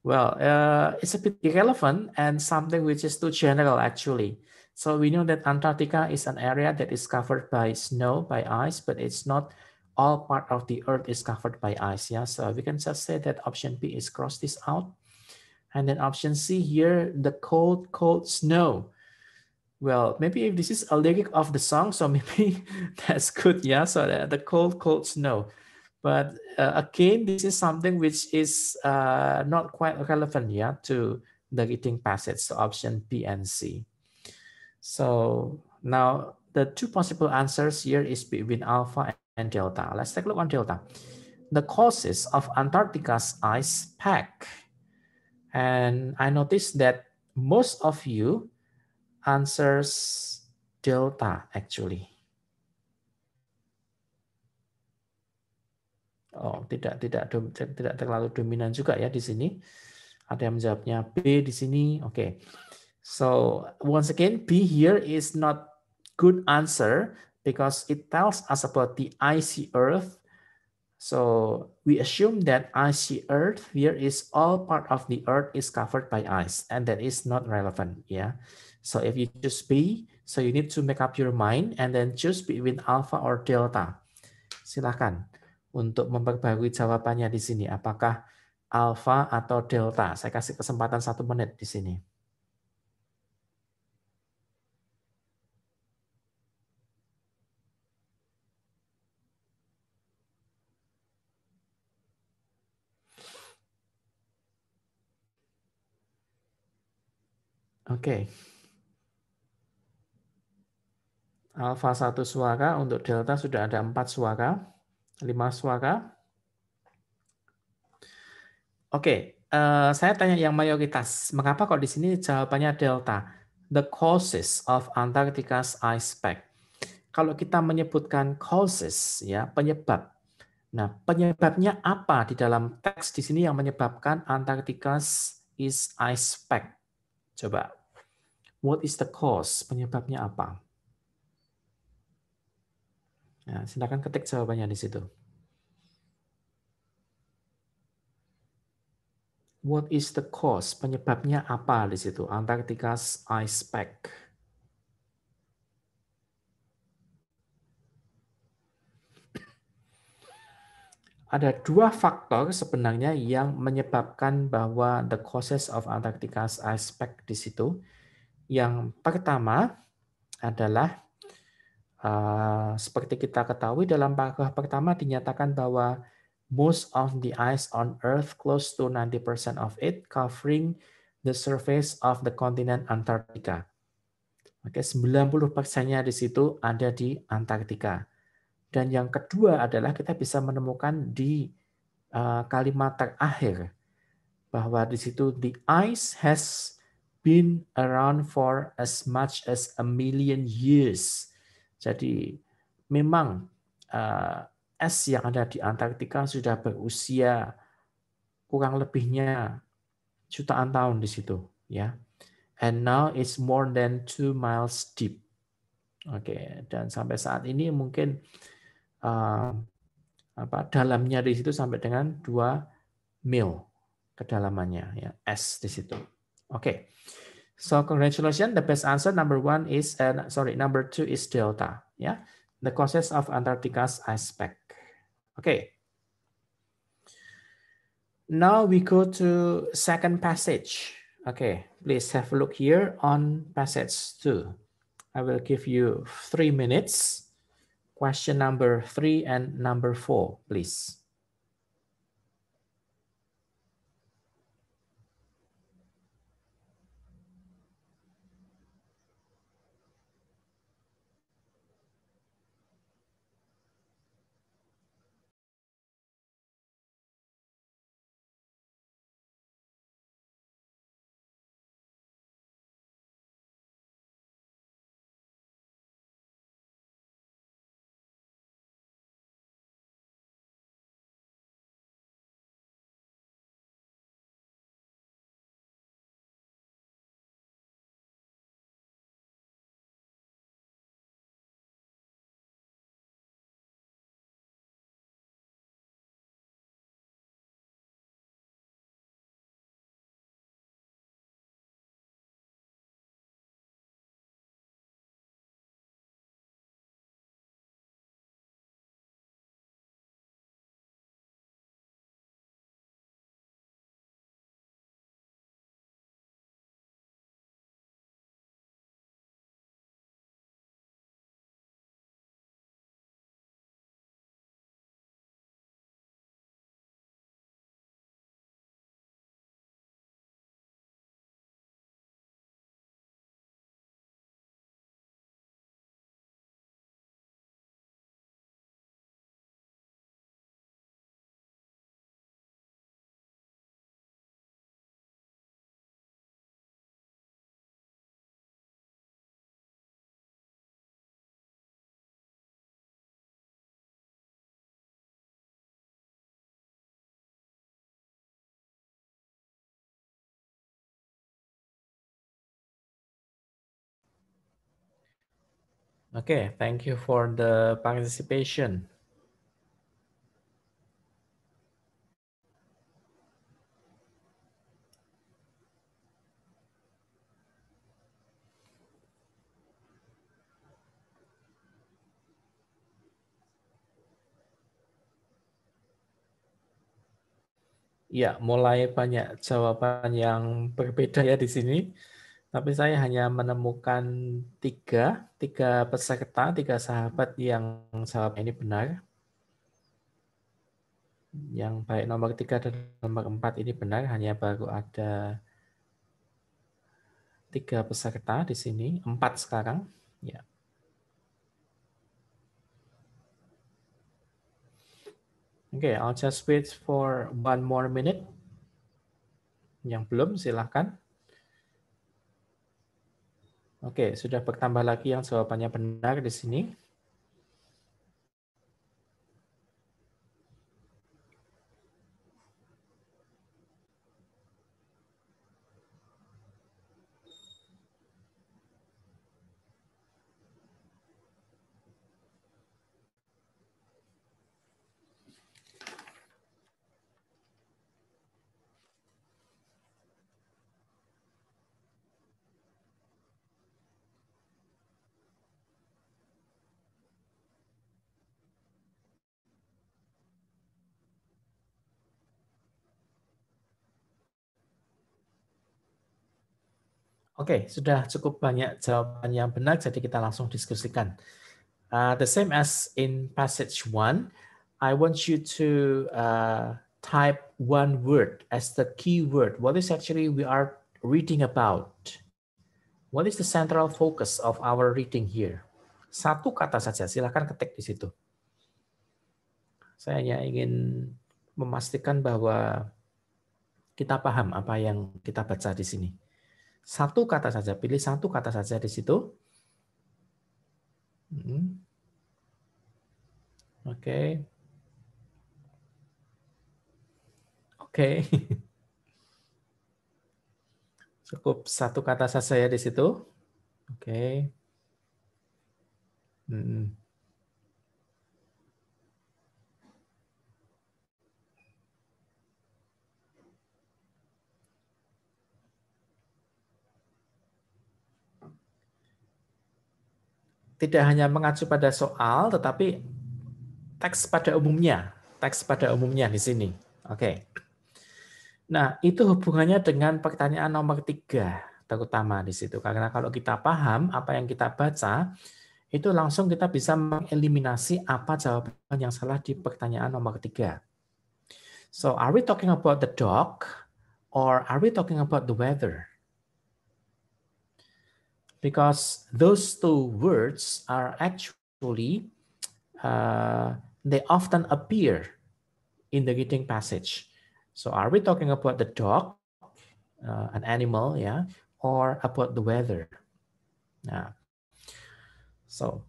Well, uh, it's a bit irrelevant and something which is too general actually. So we know that Antarctica is an area that is covered by snow, by ice, but it's not all part of the earth is covered by ice. Yeah, so we can just say that option B is cross this out. And then option C here, the cold, cold snow. Well, maybe if this is a lyric of the song, so maybe that's good. Yeah, so the, the cold, cold snow. But uh, again, this is something which is uh, not quite relevant yeah, to the reading passage, so option B and C. So now the two possible answers here is between alpha and delta. Let's take a look on delta. The causes of Antarctica's ice pack. And I noticed that most of you answers delta actually. Oh, tidak tidak tidak terlalu dominan juga ya di sini. Ada yang menjawabnya B di sini. Oke. Okay. So, once again, B here is not good answer because it tells us about the icy earth. So we assume that icy earth here is all part of the earth is covered by ice and that is not relevant. Yeah. So if you choose B, so you need to make up your mind and then choose between alpha or delta. Silakan untuk memperbaiki jawabannya di sini. Apakah alpha atau delta? Saya kasih kesempatan satu menit di sini. Oke. Okay. Alfa satu suara, untuk delta sudah ada empat suara, lima suara. Oke, okay. uh, eh, saya tanya yang mayoritas. Mengapa kok di sini jawabannya delta? The causes of Antarctica's ice pack. Kalau kita menyebutkan causes, ya penyebab. Nah, penyebabnya apa di dalam teks di sini yang menyebabkan Antarctica's is ice pack? Coba What is the cause? Penyebabnya apa? Ya, silakan ketik jawabannya di situ. What is the cause? Penyebabnya apa di situ? Antarctica's ice pack. Ada dua faktor sebenarnya yang menyebabkan bahwa the causes of Antarctica's ice pack di situ yang pertama adalah uh, seperti kita ketahui dalam paragraf pertama dinyatakan bahwa most of the ice on Earth, close to 90% of it, covering the surface of the continent Antarctica. Oke, 90 persennya di situ ada di Antartika. Dan yang kedua adalah kita bisa menemukan di uh, kalimat terakhir bahwa di situ the ice has been around for as much as a million years. Jadi memang uh, es yang ada di Antartika sudah berusia kurang lebihnya jutaan tahun di situ, ya. And now it's more than two miles deep. Oke, okay. dan sampai saat ini mungkin uh, apa dalamnya di situ sampai dengan 2 mil kedalamannya ya, es di situ. Okay. So congratulations. The best answer number one is, and uh, sorry, number two is delta. Yeah. The causes of Antarctica's ice pack. Okay. Now we go to second passage. Okay, please have a look here on passage two. I will give you three minutes. Question number three and number four, please. Okay, thank you for the participation. Ya, mulai banyak jawaban yang berbeda ya di sini tapi saya hanya menemukan tiga, tiga peserta, tiga sahabat yang sahabat ini benar. Yang baik nomor tiga dan nomor empat ini benar, hanya baru ada tiga peserta di sini, empat sekarang. Ya. Oke, okay, I'll just wait for one more minute. Yang belum silahkan. Oke, sudah bertambah lagi yang jawabannya benar di sini. Oke, okay, sudah cukup banyak jawaban yang benar, jadi kita langsung diskusikan. Uh, the same as in passage one, I want you to uh, type one word as the key word. What is actually we are reading about? What is the central focus of our reading here? Satu kata saja, silahkan ketik di situ. Saya hanya ingin memastikan bahwa kita paham apa yang kita baca di sini. Satu kata saja, pilih satu kata saja di situ. Hmm. Oke. Oke. Cukup satu kata saja ya di situ. Oke. Okay. Hmm. tidak hanya mengacu pada soal, tetapi teks pada umumnya, teks pada umumnya di sini. Oke. Okay. Nah, itu hubungannya dengan pertanyaan nomor tiga terutama di situ. Karena kalau kita paham apa yang kita baca, itu langsung kita bisa mengeliminasi apa jawaban yang salah di pertanyaan nomor tiga. So, are we talking about the dog or are we talking about the weather? because those two words are actually, uh, they often appear in the Giting passage. So are we talking about the dog, uh, an animal, yeah, or about the weather? Yeah. So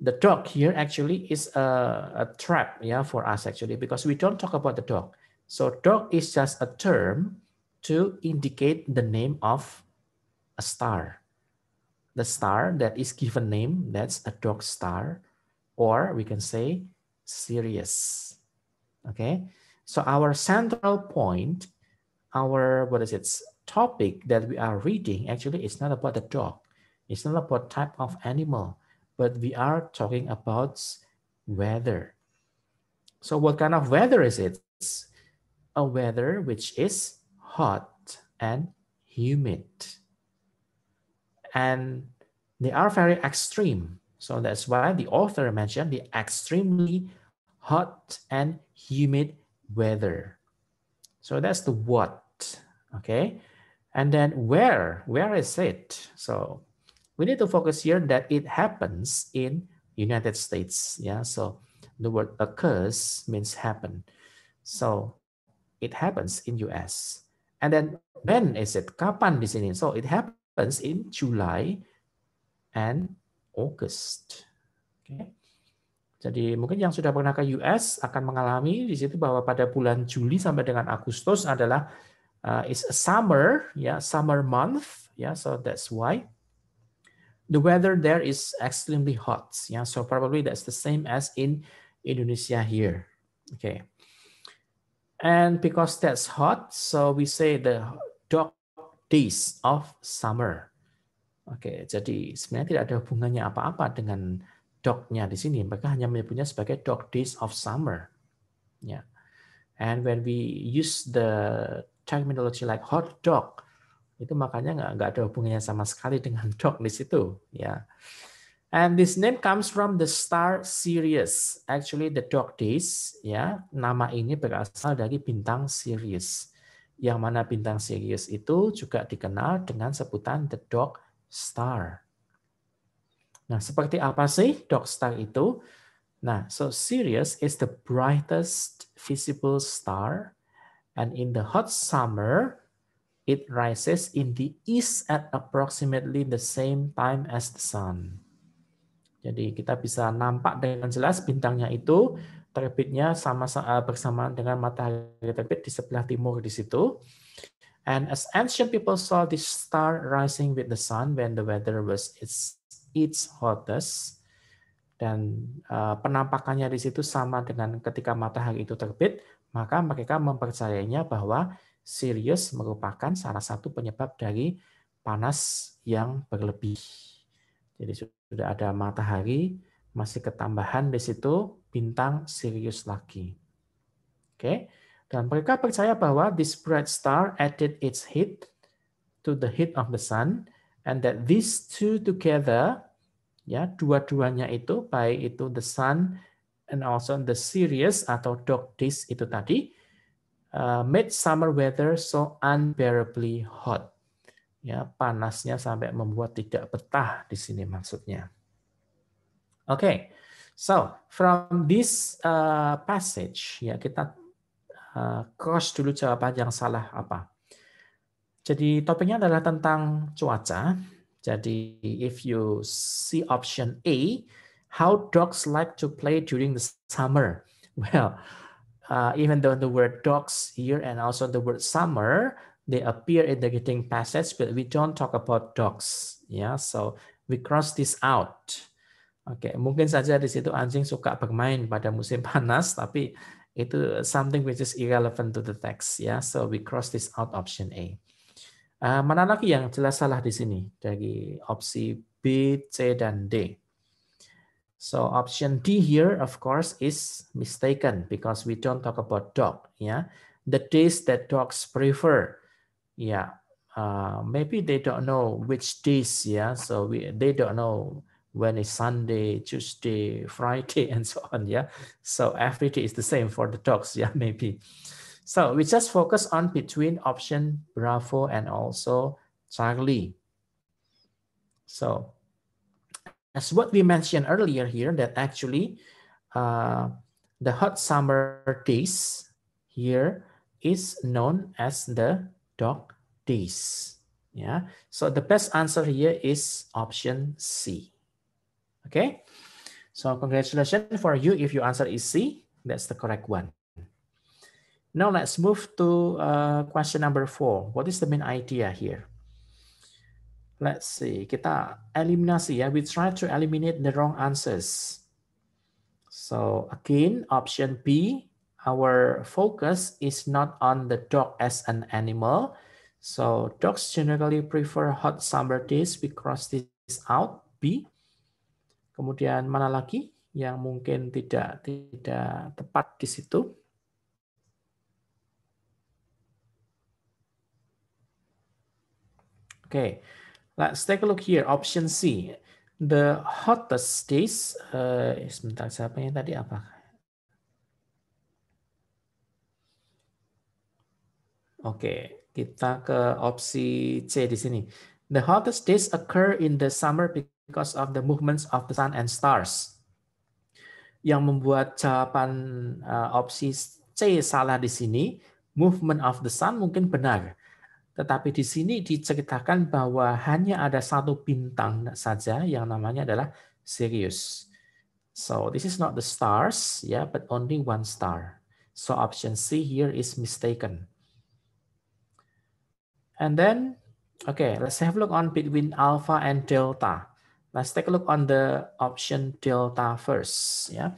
the dog here actually is a, a trap, yeah, for us actually, because we don't talk about the dog. So dog is just a term to indicate the name of a star. The star that is given name, that's a dog star, or we can say Sirius. Okay, so our central point, our, what is it, topic that we are reading actually it's not about the dog. It's not about type of animal, but we are talking about weather. So what kind of weather is it? It's a weather which is hot and humid and they are very extreme. So that's why the author mentioned the extremely hot and humid weather. So that's the what, okay? And then where, where is it? So we need to focus here that it happens in United States, yeah? So the word occurs means happen. So it happens in US. And then when is it? Kapan di sini? So it happens happens in July and August. Okay. Jadi mungkin yang sudah pernah ke US akan mengalami di situ bahwa pada bulan Juli sampai dengan Agustus adalah uh, is summer, ya yeah, summer month, ya yeah, so that's why the weather there is extremely hot, ya yeah, so probably that's the same as in Indonesia here. Okay. And because that's hot, so we say the dog days of summer. Oke, jadi sebenarnya tidak ada hubungannya apa-apa dengan dognya di sini. Mereka hanya menyebutnya sebagai dog days of summer. Ya. And when we use the terminology like hot dog, itu makanya nggak nggak ada hubungannya sama sekali dengan dog di situ. Ya. And this name comes from the star Sirius. Actually, the dog days, ya, nama ini berasal dari bintang Sirius yang mana bintang Sirius itu juga dikenal dengan sebutan the dog star. Nah, seperti apa sih dog star itu? Nah, so Sirius is the brightest visible star and in the hot summer it rises in the east at approximately the same time as the sun. Jadi kita bisa nampak dengan jelas bintangnya itu terbitnya sama eh, bersamaan dengan matahari terbit di sebelah timur di situ. And as ancient people saw this star rising with the sun when the weather was its, its hottest, dan uh, penampakannya di situ sama dengan ketika matahari itu terbit, maka mereka mempercayainya bahwa Sirius merupakan salah satu penyebab dari panas yang berlebih. Jadi sudah ada matahari, masih ketambahan di situ bintang Sirius lagi. Oke. Dan mereka percaya bahwa this bright star added its heat to the heat of the sun and that these two together ya dua-duanya itu baik itu the sun and also the Sirius atau dog disk itu tadi uh, made summer weather so unbearably hot. Ya, panasnya sampai membuat tidak betah di sini maksudnya. Oke. Okay. So from this uh, passage ya kita uh, cross dulu jawaban yang salah apa. Jadi topiknya adalah tentang cuaca. Jadi if you see option A, how dogs like to play during the summer. Well, uh, even though the word dogs here and also the word summer, they appear in the getting passage, but we don't talk about dogs. Yeah, so we cross this out. Oke, mungkin saja di situ anjing suka bermain pada musim panas, tapi itu something which is irrelevant to the text ya. So we cross this out option A. Uh, mana lagi yang jelas salah di sini dari opsi B, C dan D. So option D here of course is mistaken because we don't talk about dog ya. Yeah. The days that dogs prefer. Ya, yeah. uh, maybe they don't know which days ya. Yeah. So we they don't know when it's Sunday, Tuesday, Friday, and so on. Yeah. So every day is the same for the dogs. Yeah, maybe. So we just focus on between option Bravo and also Charlie. So as what we mentioned earlier here that actually uh, the hot summer days here is known as the dog days. Yeah. So the best answer here is option C. Okay, so congratulations for you if your answer is C. That's the correct one. Now let's move to uh, question number four. What is the main idea here? Let's see, kita eliminasi ya. We try to eliminate the wrong answers. So again, option B, our focus is not on the dog as an animal. So dogs generally prefer hot summer days. We cross this out, B. Kemudian mana lagi yang mungkin tidak tidak tepat di situ? Okay, let's take a look here. Option C, the hottest days. Uh, sebentar, siapa yang tadi apa? Oke, okay, kita ke opsi C di sini. The hottest days occur in the summer because because of the movements of the sun and stars. Yang membuat jawaban uh, opsi C salah di sini, movement of the sun mungkin benar. Tetapi di sini diceritakan bahwa hanya ada satu bintang saja yang namanya adalah Sirius. So this is not the stars, yeah, but only one star. So option C here is mistaken. And then, okay, let's have a look on between alpha and delta. Let's take a look on the option delta first. Yeah,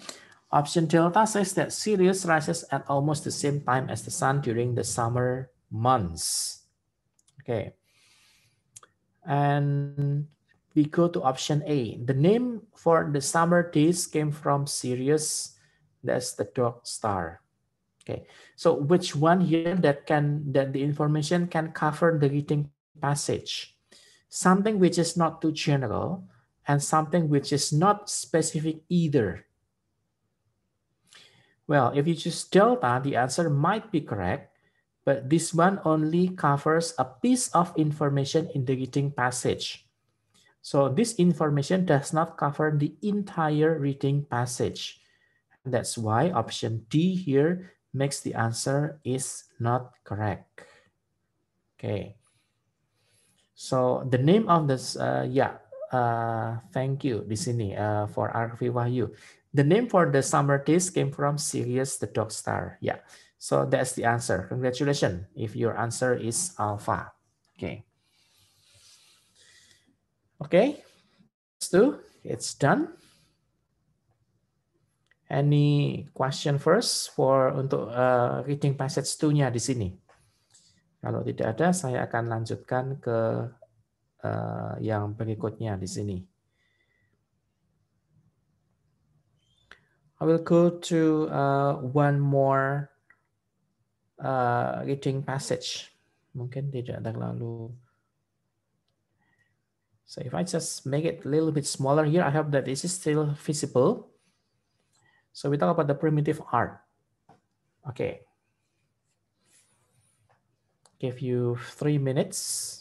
Option delta says that Sirius rises at almost the same time as the sun during the summer months. Okay. And we go to option A. The name for the summer days came from Sirius. That's the dog star. Okay. So which one here that can that the information can cover the reading passage? Something which is not too general, and something which is not specific either? Well, if you choose delta, the answer might be correct, but this one only covers a piece of information indicating passage. So this information does not cover the entire reading passage. That's why option D here makes the answer is not correct. Okay. So the name of this, uh, yeah, Uh, thank you di sini uh, for Arfi Wahyu. The name for the summer days came from Sirius the Dog Star. Yeah, so that's the answer. Congratulations if your answer is alpha. Okay. Okay, so it's done. Any question first for untuk uh, reading passage 2-nya di sini? Kalau tidak ada, saya akan lanjutkan ke Eh, yang berikutnya di sini. I will go to uh, one more uh, reading passage. Mungkin tidak terlalu. So if I just make it a little bit smaller here, I hope that this is still visible. So we talk about the primitive art. Okay. Give you three minutes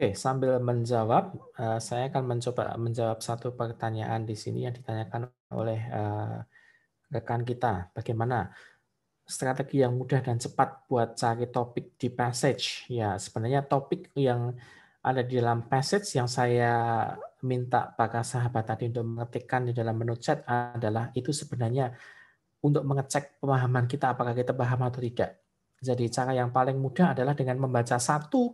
Oke, sambil menjawab, eh, saya akan mencoba menjawab satu pertanyaan di sini yang ditanyakan oleh eh, rekan kita. Bagaimana strategi yang mudah dan cepat buat cari topik di passage? Ya, sebenarnya topik yang ada di dalam passage yang saya minta para sahabat tadi untuk mengetikkan di dalam menu chat adalah itu sebenarnya untuk mengecek pemahaman kita apakah kita paham atau tidak. Jadi cara yang paling mudah adalah dengan membaca satu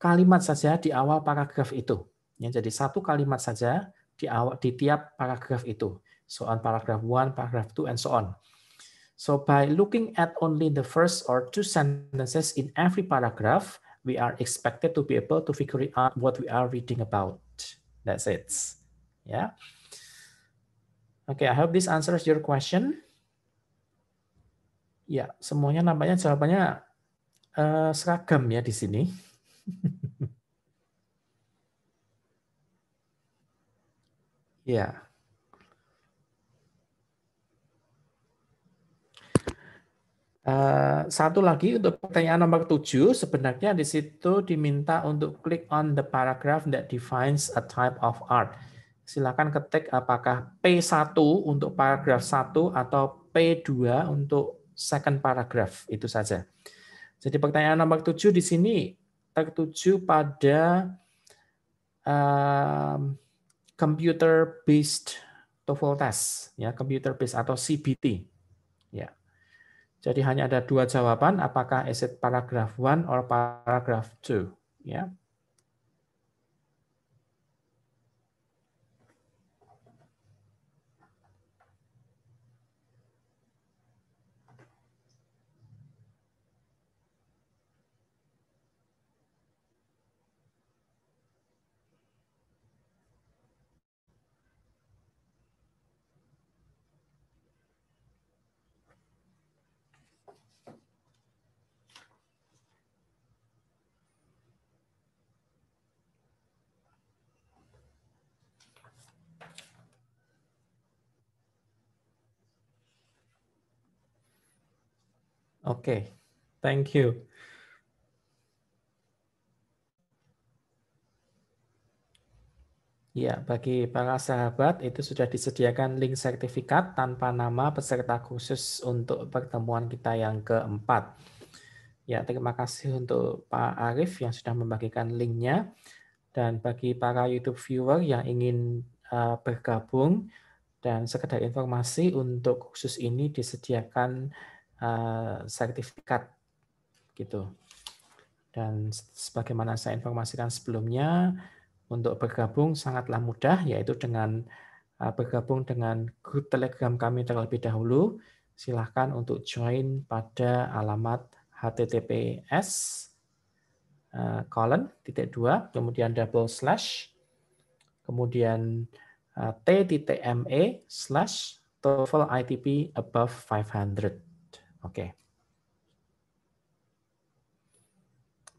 kalimat saja di awal paragraf itu. Ya, jadi satu kalimat saja di awal di tiap paragraf itu. So on paragraph 1, paragraph 2, and so on. So by looking at only the first or two sentences in every paragraph, we are expected to be able to figure out what we are reading about. That's it. Yeah. Okay, I hope this answers your question. Ya, yeah, semuanya nampaknya jawabannya uh, seragam ya di sini ya. Uh, satu lagi untuk pertanyaan nomor tujuh sebenarnya di situ diminta untuk klik on the paragraph that defines a type of art. Silakan ketik apakah P1 untuk paragraf 1 atau P2 untuk second paragraph, itu saja. Jadi pertanyaan nomor tujuh di sini tertuju pada um, computer based TOEFL test ya computer based atau CBT ya jadi hanya ada dua jawaban apakah is it paragraph 1 or paragraph two ya Okay, thank you. Ya, bagi para sahabat itu sudah disediakan link sertifikat tanpa nama peserta khusus untuk pertemuan kita yang keempat. Ya, terima kasih untuk Pak Arif yang sudah membagikan linknya. Dan bagi para YouTube viewer yang ingin uh, bergabung dan sekedar informasi untuk khusus ini disediakan Eh, sertifikat gitu. Dan sebagaimana saya informasikan sebelumnya, untuk bergabung sangatlah mudah, yaitu dengan eh, bergabung dengan grup Telegram kami terlebih dahulu. Silahkan untuk join pada alamat https eh, colon titik dua kemudian double slash kemudian uh, t.me slash TOEFL ITP above 500. Oke.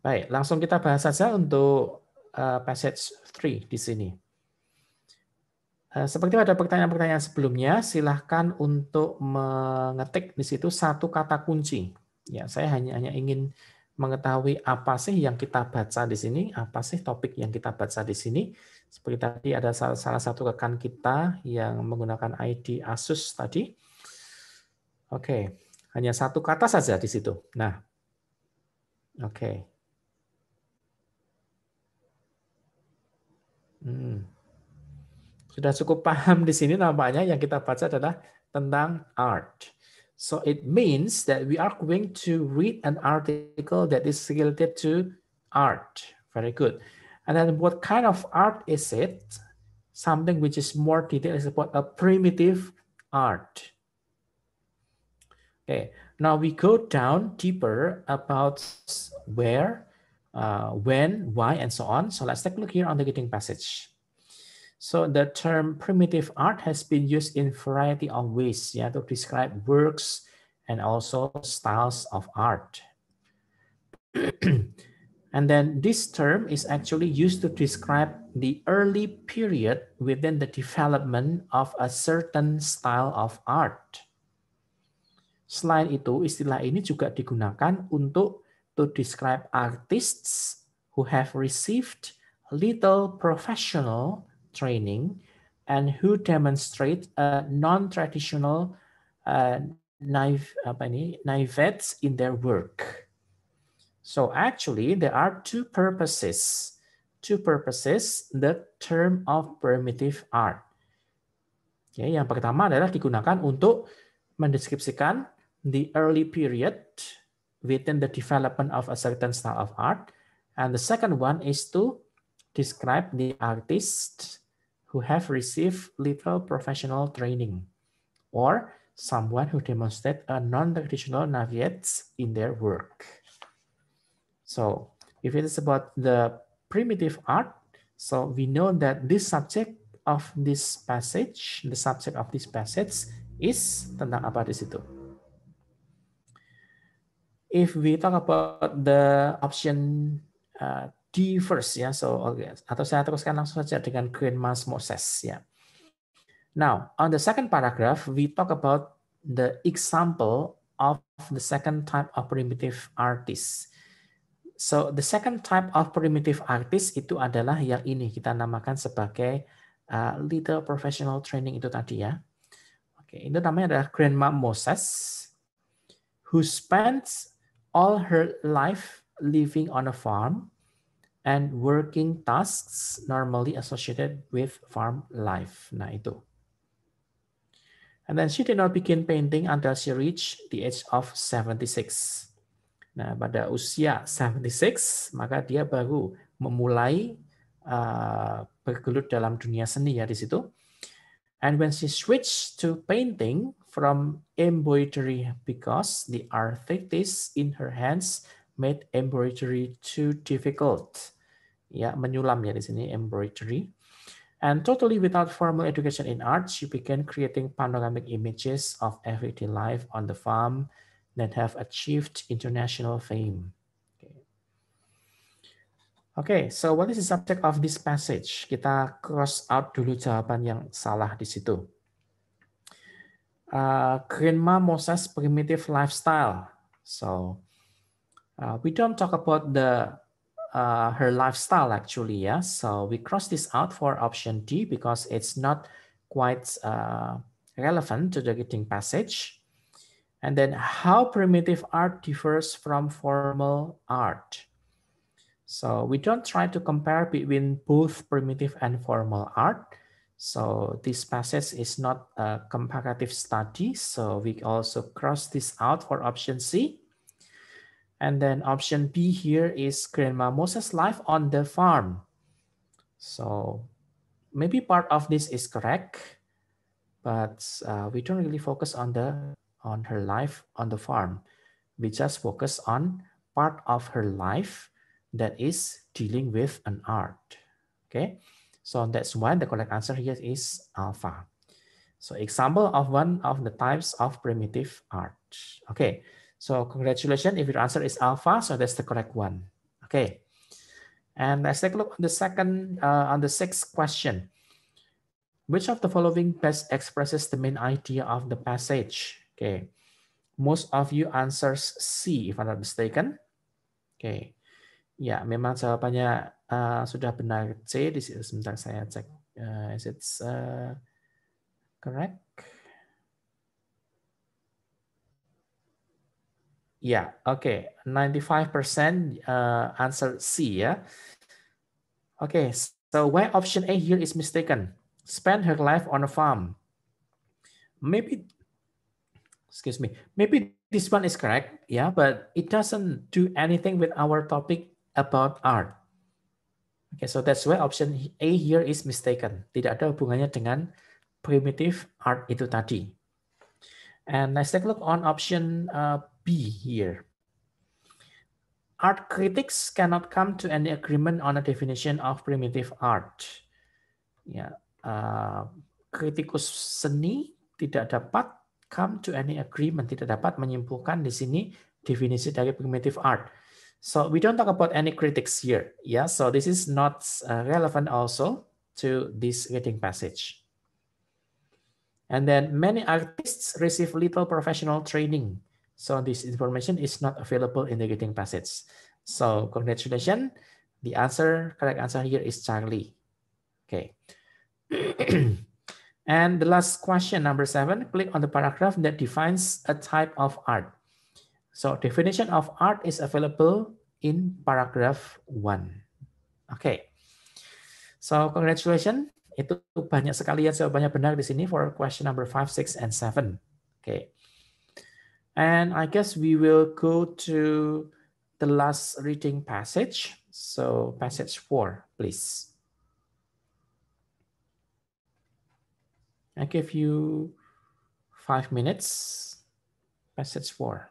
Baik, langsung kita bahas saja untuk uh, passage 3 di sini. Eh, seperti pada pertanyaan-pertanyaan sebelumnya, silahkan untuk mengetik di situ satu kata kunci. Ya, saya hanya hanya ingin mengetahui apa sih yang kita baca di sini, apa sih topik yang kita baca di sini. Seperti tadi ada salah, salah satu rekan kita yang menggunakan ID Asus tadi. Oke. Okay. Hanya satu kata saja di situ. Nah, oke. Okay. Hmm. Sudah cukup paham di sini nampaknya yang kita baca adalah tentang art. So it means that we are going to read an article that is related to art. Very good. And then what kind of art is it? Something which is more detailed is about a primitive art. Okay, now we go down deeper about where, uh, when, why, and so on. So let's take a look here on the getting passage. So the term primitive art has been used in variety of ways yeah, to describe works and also styles of art. and then this term is actually used to describe the early period within the development of a certain style of art. Selain itu, istilah ini juga digunakan untuk to describe artists who have received little professional training and who demonstrate a uh, non-traditional uh, naive, apa ini, naivettes in their work. So actually, there are two purposes. Two purposes, the term of primitive art. Oke, ya, yang pertama adalah digunakan untuk mendeskripsikan the early period within the development of a certain style of art. And the second one is to describe the artists who have received little professional training or someone who demonstrate a non-traditional naviets in their work. So if it is about the primitive art, so we know that this subject of this passage, the subject of this passage is tentang apa di situ? if we talk about the option uh, D first ya, yeah, so okay. atau saya teruskan langsung saja dengan Mas Moses ya. Yeah. Now on the second paragraph we talk about the example of the second type of primitive artist. So the second type of primitive artist itu adalah yang ini kita namakan sebagai uh, little professional training itu tadi ya. Oke, okay, itu namanya adalah Grandma Moses who spends all her life living on a farm and working tasks normally associated with farm life. Nah itu. And then she did not begin painting until she reached the age of 76. Nah, pada usia 76, maka dia baru memulai uh, bergelut dalam dunia seni ya di situ. And when she switched to painting, from embroidery because the arthritis in her hands made embroidery too difficult. Ya, menyulam ya di sini embroidery. And totally without formal education in art, she began creating panoramic images of everyday life on the farm that have achieved international fame. Okay, so what is the subject of this passage? Kita cross out dulu jawaban yang salah di situ. uh, Grandma Moses' primitive lifestyle. So uh, we don't talk about the uh, her lifestyle actually, yeah. So we cross this out for option D because it's not quite uh, relevant to the reading passage. And then how primitive art differs from formal art. So we don't try to compare between both primitive and formal art so this passage is not a comparative study. So we also cross this out for option C. And then option B here is Grandma Moses' life on the farm. So maybe part of this is correct, but uh, we don't really focus on the on her life on the farm. We just focus on part of her life that is dealing with an art. Okay. So that's why the correct answer here is alpha. So example of one of the types of primitive art. Okay, so congratulations if your answer is alpha, so that's the correct one. Okay, and let's take a look on the second, uh, on the sixth question. Which of the following best expresses the main idea of the passage? Okay, most of you answers C if I'm not mistaken. Okay, Yeah, memang jawabannya uh, sudah benar C. Di sini sebentar saya cek. Uh, is it uh, correct? Ya, yeah, oke. Okay. 95% uh, answer C ya. Yeah. Oke, okay, so why option A here is mistaken? Spend her life on a farm. Maybe excuse me. Maybe this one is correct, yeah, but it doesn't do anything with our topic about art. Okay, so that's why option A here is mistaken. Tidak ada hubungannya dengan primitive art itu tadi. And let's take a look on option uh, B here. Art critics cannot come to any agreement on a definition of primitive art. Ya, uh, kritikus seni tidak dapat come to any agreement, tidak dapat menyimpulkan di sini definisi dari primitive art. So we don't talk about any critics here. Yeah, so this is not uh, relevant also to this reading passage. And then many artists receive little professional training. So this information is not available in the reading passage. So congratulations. The answer, correct answer here is Charlie. Okay. and the last question, number seven, click on the paragraph that defines a type of art. So definition of art is available in paragraph one. Okay. So congratulations. Itu banyak sekali yang jawabannya benar di sini for question number five, six, and seven. Okay. And I guess we will go to the last reading passage. So passage four, please. I give you five minutes. Passage four.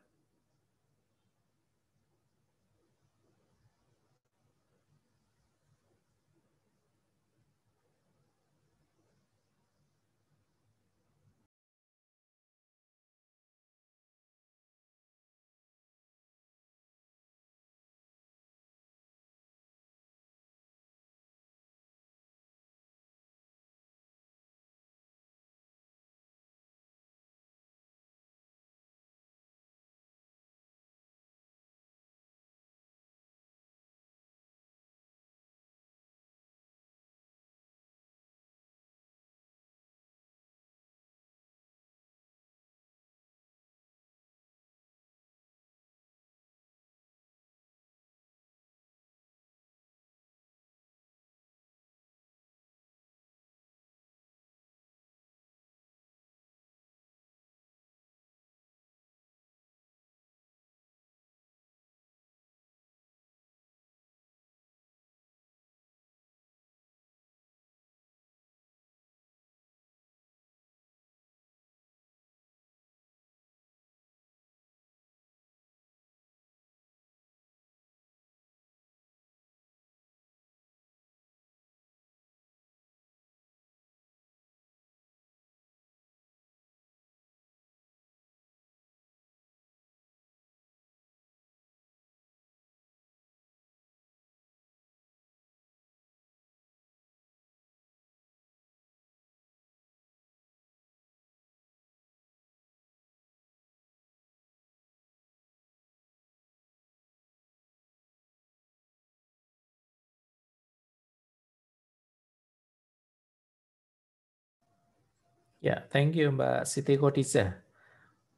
Ya, thank you Mbak Siti Kodiza.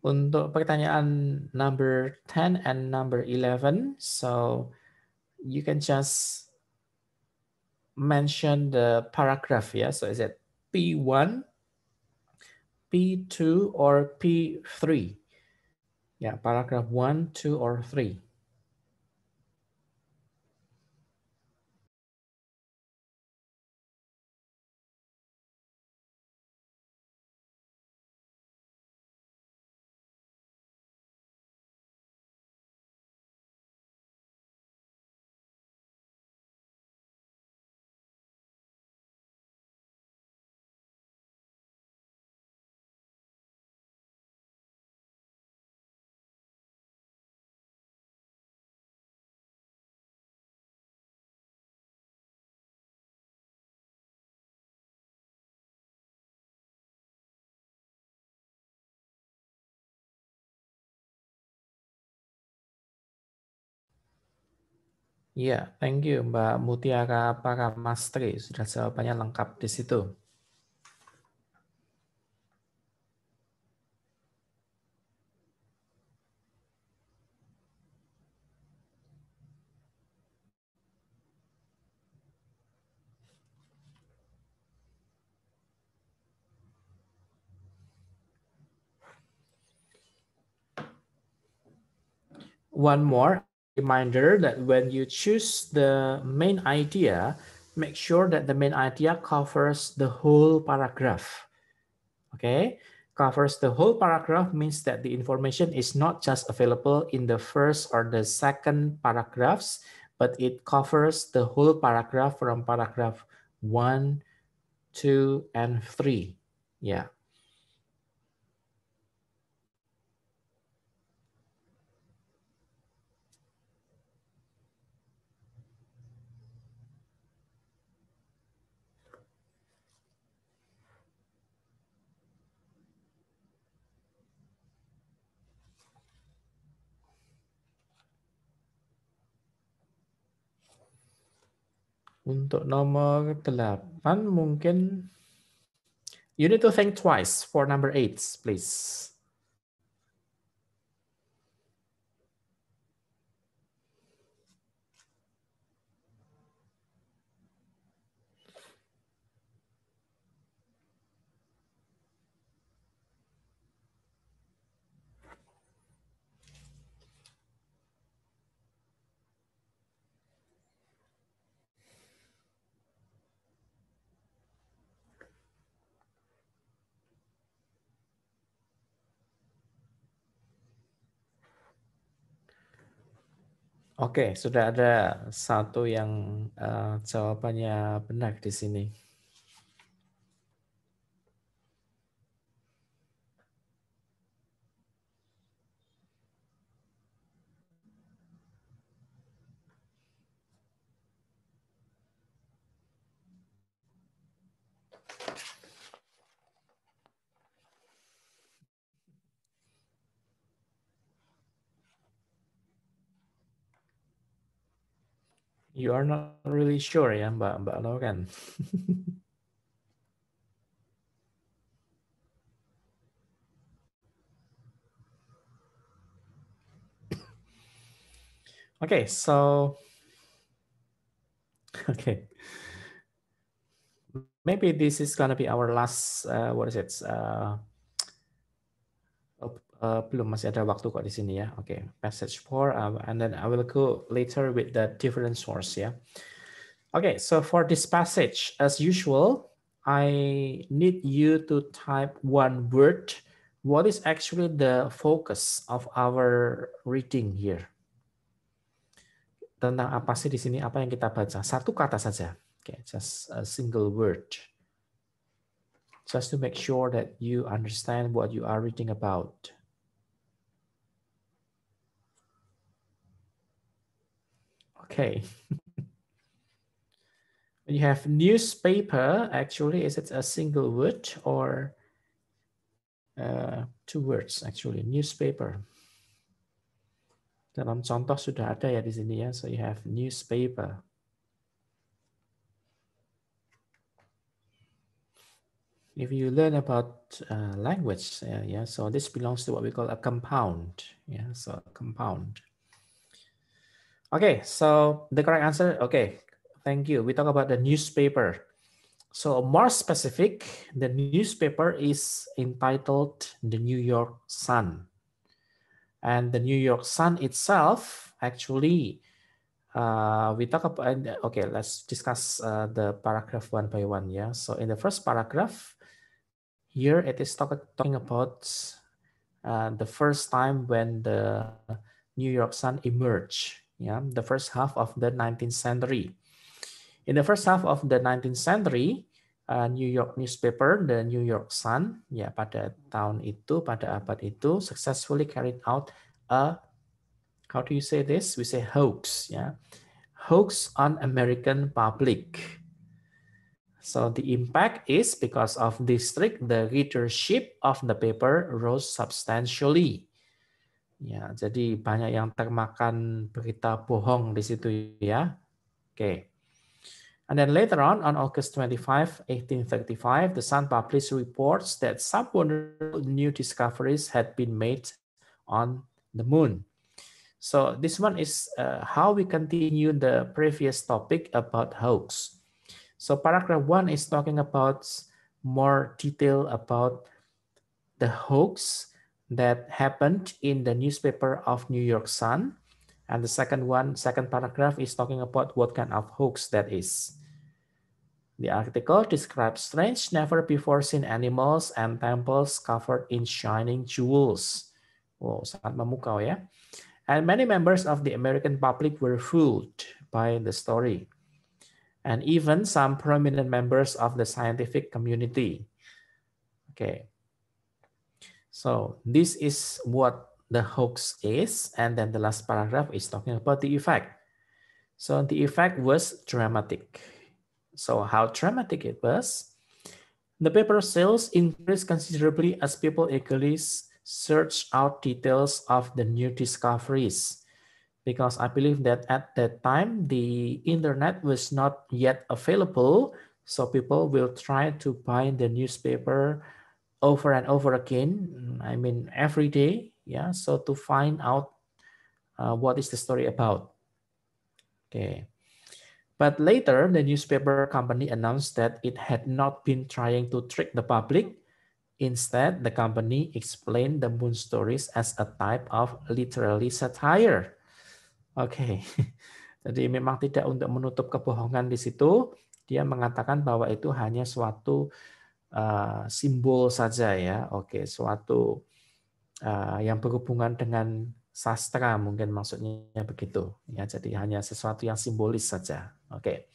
Untuk pertanyaan number 10 and number 11, so you can just mention the paragraph, ya. yeah? So is it P1, P2, or P3? Ya, Yeah, paragraph 1, 2, or 3. Iya, thank you Mbak Mutiara Paramastri. Sudah jawabannya lengkap di situ. One more, reminder that when you choose the main idea, make sure that the main idea covers the whole paragraph. Okay, covers the whole paragraph means that the information is not just available in the first or the second paragraphs, but it covers the whole paragraph from paragraph one, two, and three. Yeah. Untuk nomor 8 mungkin you need to think twice for number 8 please. Oke, sudah ada satu yang uh, jawabannya benar di sini. you are not really sure but I know, Logan. okay, so okay. Maybe this is gonna be our last uh, what is it? Uh, Uh, belum masih ada waktu kok di sini ya. Oke, okay. passage four, uh, and then I will go later with the different source ya. Yeah. Okay, so for this passage as usual, I need you to type one word. What is actually the focus of our reading here? Tentang apa sih di sini apa yang kita baca? Satu kata saja. Okay, just a single word. Just to make sure that you understand what you are reading about. Okay. you have newspaper, actually, is it a single word or uh, two words actually? Newspaper. Dalam contoh sudah ada ya di sini ya. So you have newspaper. If you learn about uh, language, uh, yeah, so this belongs to what we call a compound. Yeah, so compound. Okay, so the correct answer, okay, thank you. We talk about the newspaper. So more specific, the newspaper is entitled The New York Sun. And the New York Sun itself, actually, uh, we talk about, okay, let's discuss uh, the paragraph one by one, yeah? So in the first paragraph, here it is talk, talking about uh, the first time when the New York Sun emerged yeah, the first half of the 19th century. In the first half of the 19th century, uh, New York newspaper, the New York Sun, yeah, pada tahun itu, pada abad itu, successfully carried out a, how do you say this? We say hoax, yeah? hoax on American public. So the impact is because of this trick, the readership of the paper rose substantially. Ya, jadi banyak yang termakan berita bohong di situ ya. Oke. Okay. And then later on, on August 25, 1835, the Sun published reports that some wonderful new discoveries had been made on the moon. So this one is uh, how we continue the previous topic about hoax. So paragraph one is talking about more detail about the hoax that happened in the newspaper of New York Sun. And the second one, second paragraph is talking about what kind of hoax that is. The article describes strange, never before seen animals and temples covered in shining jewels. Wow, oh, sangat memukau ya. And many members of the American public were fooled by the story. And even some prominent members of the scientific community. Okay, so this is what the hoax is. And then the last paragraph is talking about the effect. So the effect was dramatic. So how dramatic it was? The paper sales increased considerably as people eagerly searched out details of the new discoveries. Because I believe that at that time, the internet was not yet available. So people will try to buy the newspaper over and over again. Mm, I mean, every day. Yeah. So to find out uh, what is the story about. Okay. But later, the newspaper company announced that it had not been trying to trick the public. Instead, the company explained the moon stories as a type of literary satire. Okay. Jadi memang tidak untuk menutup kebohongan di situ, dia mengatakan bahwa itu hanya suatu Eh, simbol saja ya. Oke, suatu eh, yang berhubungan dengan sastra mungkin maksudnya begitu ya. Jadi hanya sesuatu yang simbolis saja. Oke.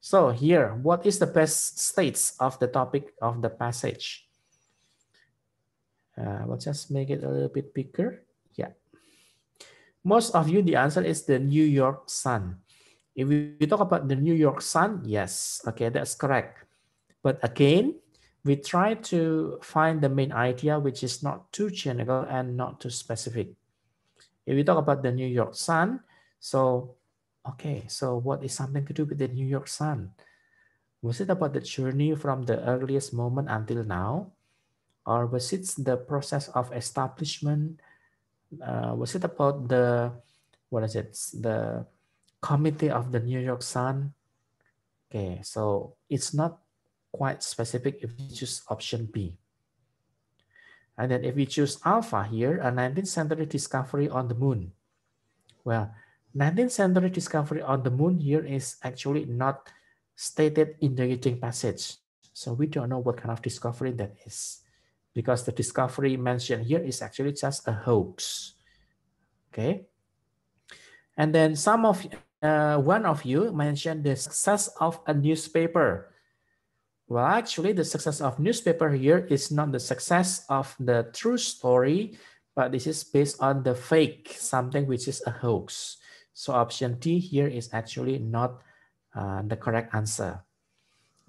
So here, what is the best states of the topic of the passage? Uh, we'll just make it a little bit bigger. Yeah. Most of you, the answer is the New York Sun. If we talk about the New York Sun, yes, okay, that's correct. But again, we try to find the main idea, which is not too general and not too specific. If we talk about the New York Sun, so, okay, so what is something to do with the New York Sun? Was it about the journey from the earliest moment until now? Or was it the process of establishment? Uh, was it about the, what is it, the committee of the New York Sun? Okay, so it's not quite specific if you choose option B. And then if we choose alpha here, a 19th century discovery on the moon. Well, 19th century discovery on the moon here is actually not stated in the Yijing passage. So we don't know what kind of discovery that is because the discovery mentioned here is actually just a hoax. Okay. And then some of, uh, one of you mentioned the success of a newspaper well, actually, the success of newspaper here is not the success of the true story, but this is based on the fake, something which is a hoax. So option D here is actually not uh, the correct answer.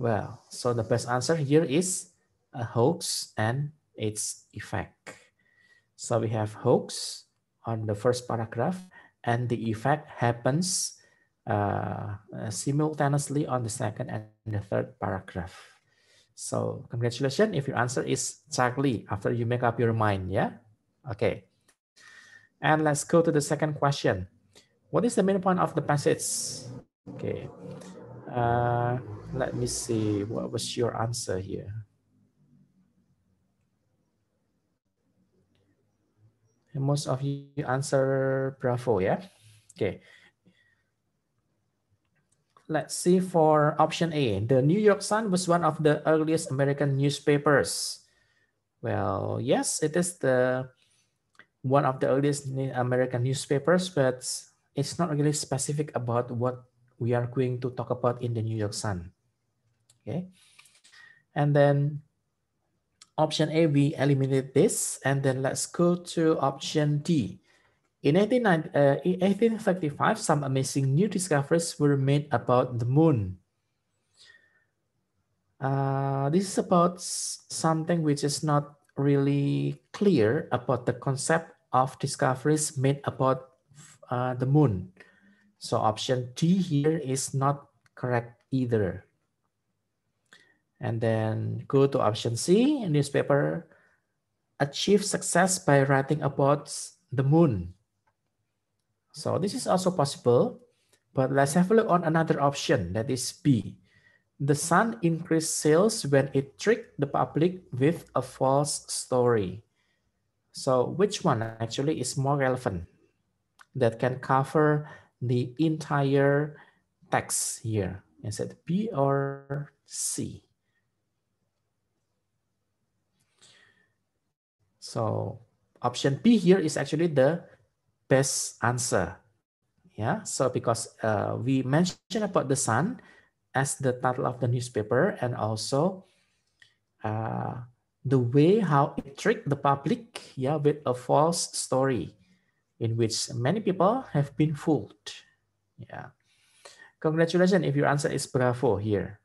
Well, so the best answer here is a hoax and its effect. So we have hoax on the first paragraph and the effect happens uh, simultaneously on the second and the third paragraph. So congratulations if your answer is Charlie after you make up your mind, yeah? Okay. And let's go to the second question. What is the main point of the passage? Okay. Uh, let me see. What was your answer here? And most of you answer bravo, yeah? Okay. Let's see for option A. The New York Sun was one of the earliest American newspapers. Well, yes, it is the one of the earliest American newspapers, but it's not really specific about what we are going to talk about in the New York Sun. Okay. And then option A, we eliminate this. And then let's go to option D. Uh, in eighteen fifty-five, 1835, some amazing new discoveries were made about the moon. Uh, this is about something which is not really clear about the concept of discoveries made about uh, the moon. So option D here is not correct either. And then go to option C, newspaper, achieve success by writing about the moon. So this is also possible, but let's have a look on another option that is B. The Sun increased sales when it tricked the public with a false story. So which one actually is more relevant that can cover the entire text here? Is it B or C? So option B here is actually the best answer. Yeah, so because uh, we mentioned about the sun as the title of the newspaper and also uh, the way how it tricked the public yeah, with a false story in which many people have been fooled. Yeah. Congratulations if your answer is bravo here.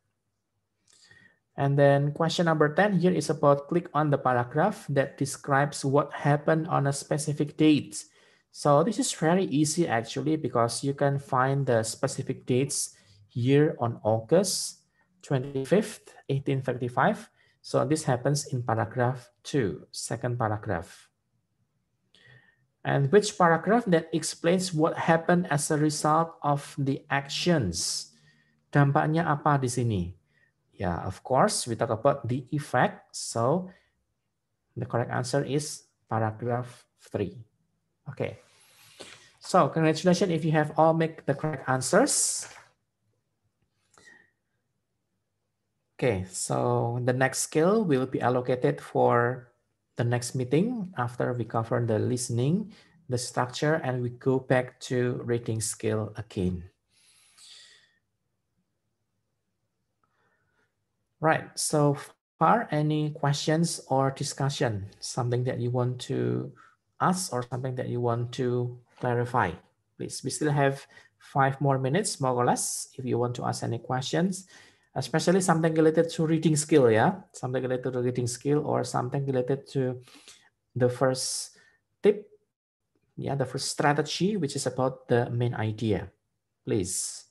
And then question number 10 here is about click on the paragraph that describes what happened on a specific date so this is very easy actually because you can find the specific dates here on August 25th, 1835. So this happens in paragraph two, second paragraph. And which paragraph that explains what happened as a result of the actions. Dampaknya apa di sini? Yeah, of course, we talk about the effect. So the correct answer is paragraph three. Okay. So congratulations if you have all make the correct answers. Okay, so the next skill will be allocated for the next meeting after we cover the listening, the structure, and we go back to reading skill again. Right, so far any questions or discussion, something that you want to us or something that you want to clarify? Please, we still have five more minutes, more or less, if you want to ask any questions, especially something related to reading skill, yeah? Something related to reading skill or something related to the first tip, yeah, the first strategy, which is about the main idea. Please.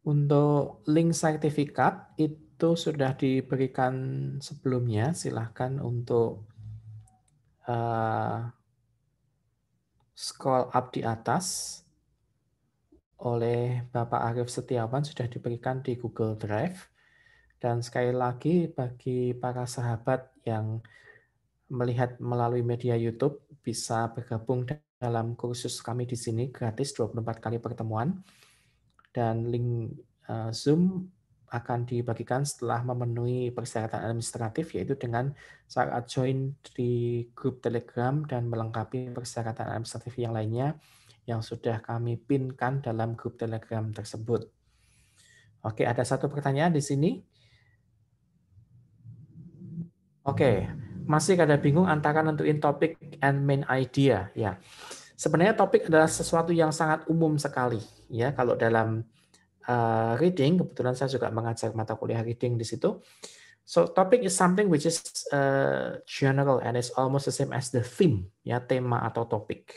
Untuk link sertifikat itu sudah diberikan sebelumnya. Silahkan untuk uh, scroll up di atas oleh Bapak Arief Setiawan sudah diberikan di Google Drive. Dan sekali lagi bagi para sahabat yang melihat melalui media YouTube bisa bergabung dalam kursus kami di sini gratis 24 kali pertemuan dan link eh, Zoom akan dibagikan setelah memenuhi persyaratan administratif yaitu dengan saat join di grup Telegram dan melengkapi persyaratan administratif yang lainnya yang sudah kami pinkan dalam grup Telegram tersebut. Oke, ada satu pertanyaan di sini. Oke, masih ada bingung antara nentuin topik and main idea ya. Sebenarnya topik adalah sesuatu yang sangat umum sekali ya kalau dalam uh, reading kebetulan saya juga mengajar mata kuliah reading di situ so topic is something which is uh, general and it's almost the same as the theme ya tema atau topik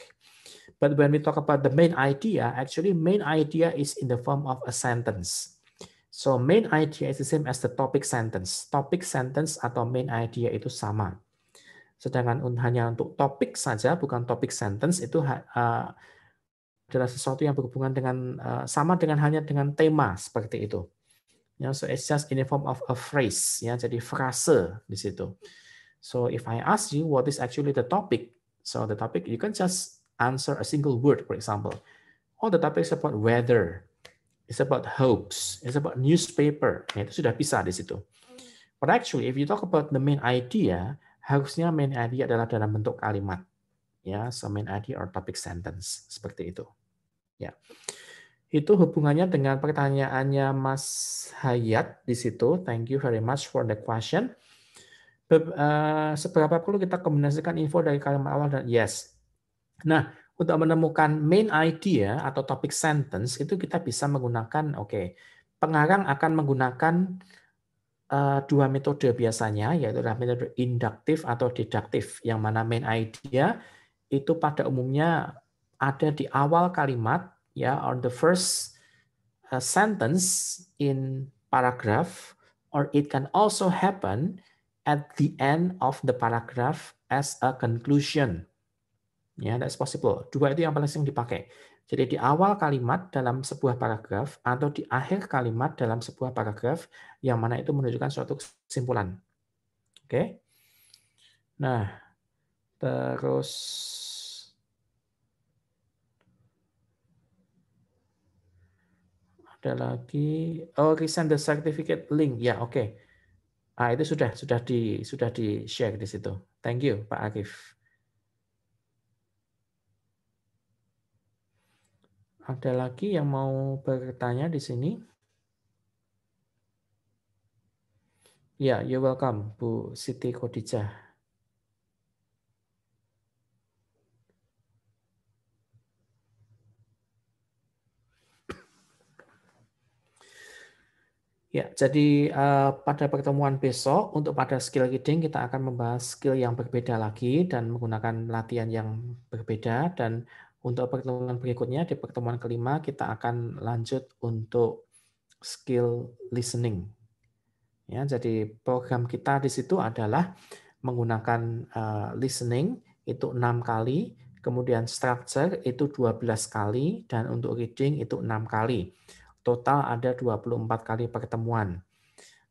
but when we talk about the main idea actually main idea is in the form of a sentence so main idea is the same as the topic sentence topic sentence atau main idea itu sama sedangkan hanya untuk topik saja bukan topik sentence itu uh, adalah sesuatu yang berhubungan dengan eh, sama dengan hanya dengan tema seperti itu. Ya, so it's just in the form of a phrase ya, jadi frase di situ. So if I ask you what is actually the topic, so the topic you can just answer a single word, for example. Oh, the topic is about weather, it's about hopes, it's about newspaper. Ya, itu sudah bisa di situ. But actually, if you talk about the main idea, harusnya main idea adalah dalam bentuk kalimat. Ya, so main idea or topic sentence seperti itu. Ya. Itu hubungannya dengan pertanyaannya Mas Hayat di situ. Thank you very much for the question. Eh, seberapa perlu kita kombinasikan info dari kalimat awal dan yes. Nah, untuk menemukan main idea ya, atau topic sentence itu kita bisa menggunakan oke okay, pengarang akan menggunakan uh, dua metode biasanya yaitu metode induktif atau deduktif yang mana main idea itu pada umumnya ada di awal kalimat ya on the first uh, sentence in paragraph or it can also happen at the end of the paragraph as a conclusion. Ya, yeah, that's possible. Dua itu yang paling sering dipakai. Jadi di awal kalimat dalam sebuah paragraf atau di akhir kalimat dalam sebuah paragraf yang mana itu menunjukkan suatu kesimpulan. Oke. Okay? Nah, terus ada lagi oh resend the certificate link ya oke okay. ah itu sudah sudah di sudah di share di situ thank you Pak Arif ada lagi yang mau bertanya di sini ya yeah, you're welcome Bu Siti Khodijah Ya, jadi uh, pada pertemuan besok untuk pada skill reading kita akan membahas skill yang berbeda lagi dan menggunakan latihan yang berbeda dan untuk pertemuan berikutnya di pertemuan kelima kita akan lanjut untuk skill listening. Ya, jadi program kita di situ adalah menggunakan uh, listening itu enam kali, kemudian structure itu 12 kali dan untuk reading itu enam kali total ada 24 kali pertemuan.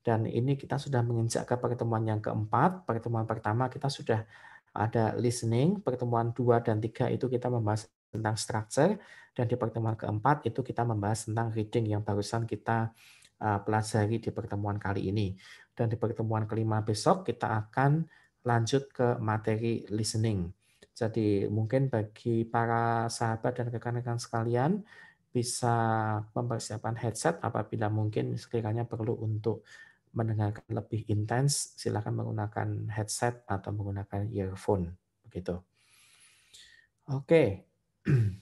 Dan ini kita sudah menginjak ke pertemuan yang keempat. Pertemuan pertama kita sudah ada listening, pertemuan dua dan tiga itu kita membahas tentang structure, dan di pertemuan keempat itu kita membahas tentang reading yang barusan kita eh, pelajari di pertemuan kali ini. Dan di pertemuan kelima besok kita akan lanjut ke materi listening. Jadi mungkin bagi para sahabat dan rekan-rekan sekalian bisa mempersiapkan headset apabila mungkin sekiranya perlu untuk mendengarkan lebih intens, silakan menggunakan headset atau menggunakan earphone, begitu. Oke, okay.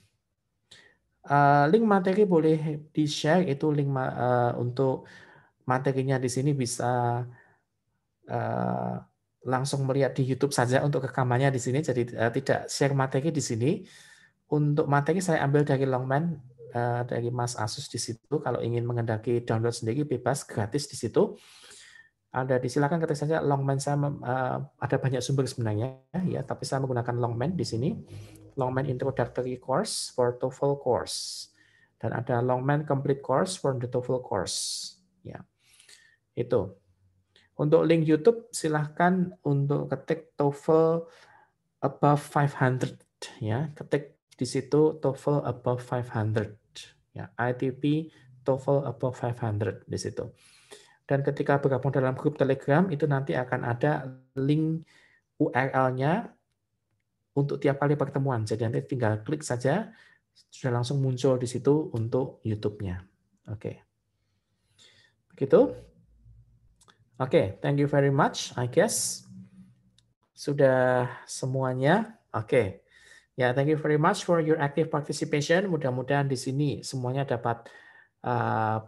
Eh, link materi boleh di share itu link eh, untuk materinya di sini bisa eh, langsung melihat di YouTube saja untuk rekamannya di sini, jadi tidak share materi di sini. Untuk materi saya ambil dari Longman Eh, dari Mas Asus di situ. Kalau ingin mengendaki download sendiri bebas gratis di situ. Ada disilakan ketik saja Longman saya eh, ada banyak sumber sebenarnya ya, tapi saya menggunakan Longman di sini. Longman Introductory Course for TOEFL course dan ada Longman Complete Course for the TOEFL course. Ya. Itu. Untuk link YouTube silahkan untuk ketik TOEFL above 500 ya, ketik di situ TOEFL above 500. Ya, ITP TOEFL above 500 di situ. Dan ketika bergabung dalam grup Telegram itu nanti akan ada link URL-nya untuk tiap kali pertemuan. Jadi nanti tinggal klik saja sudah langsung muncul di situ untuk YouTube-nya. Oke. Okay. Begitu. Oke, okay, thank you very much. I guess sudah semuanya. Oke. Okay. Ya, thank you very much for your active participation. Mudah-mudahan di sini semuanya dapat uh,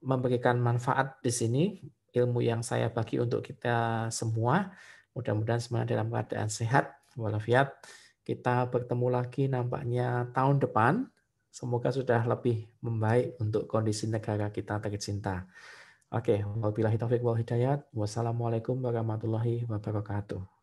memberikan manfaat di sini ilmu yang saya bagi untuk kita semua. Mudah-mudahan semuanya dalam keadaan sehat walafiat. Kita bertemu lagi nampaknya tahun depan. Semoga sudah lebih membaik untuk kondisi negara kita tercinta. Oke, wabillahi taufik wal hidayat. Wassalamualaikum warahmatullahi wabarakatuh.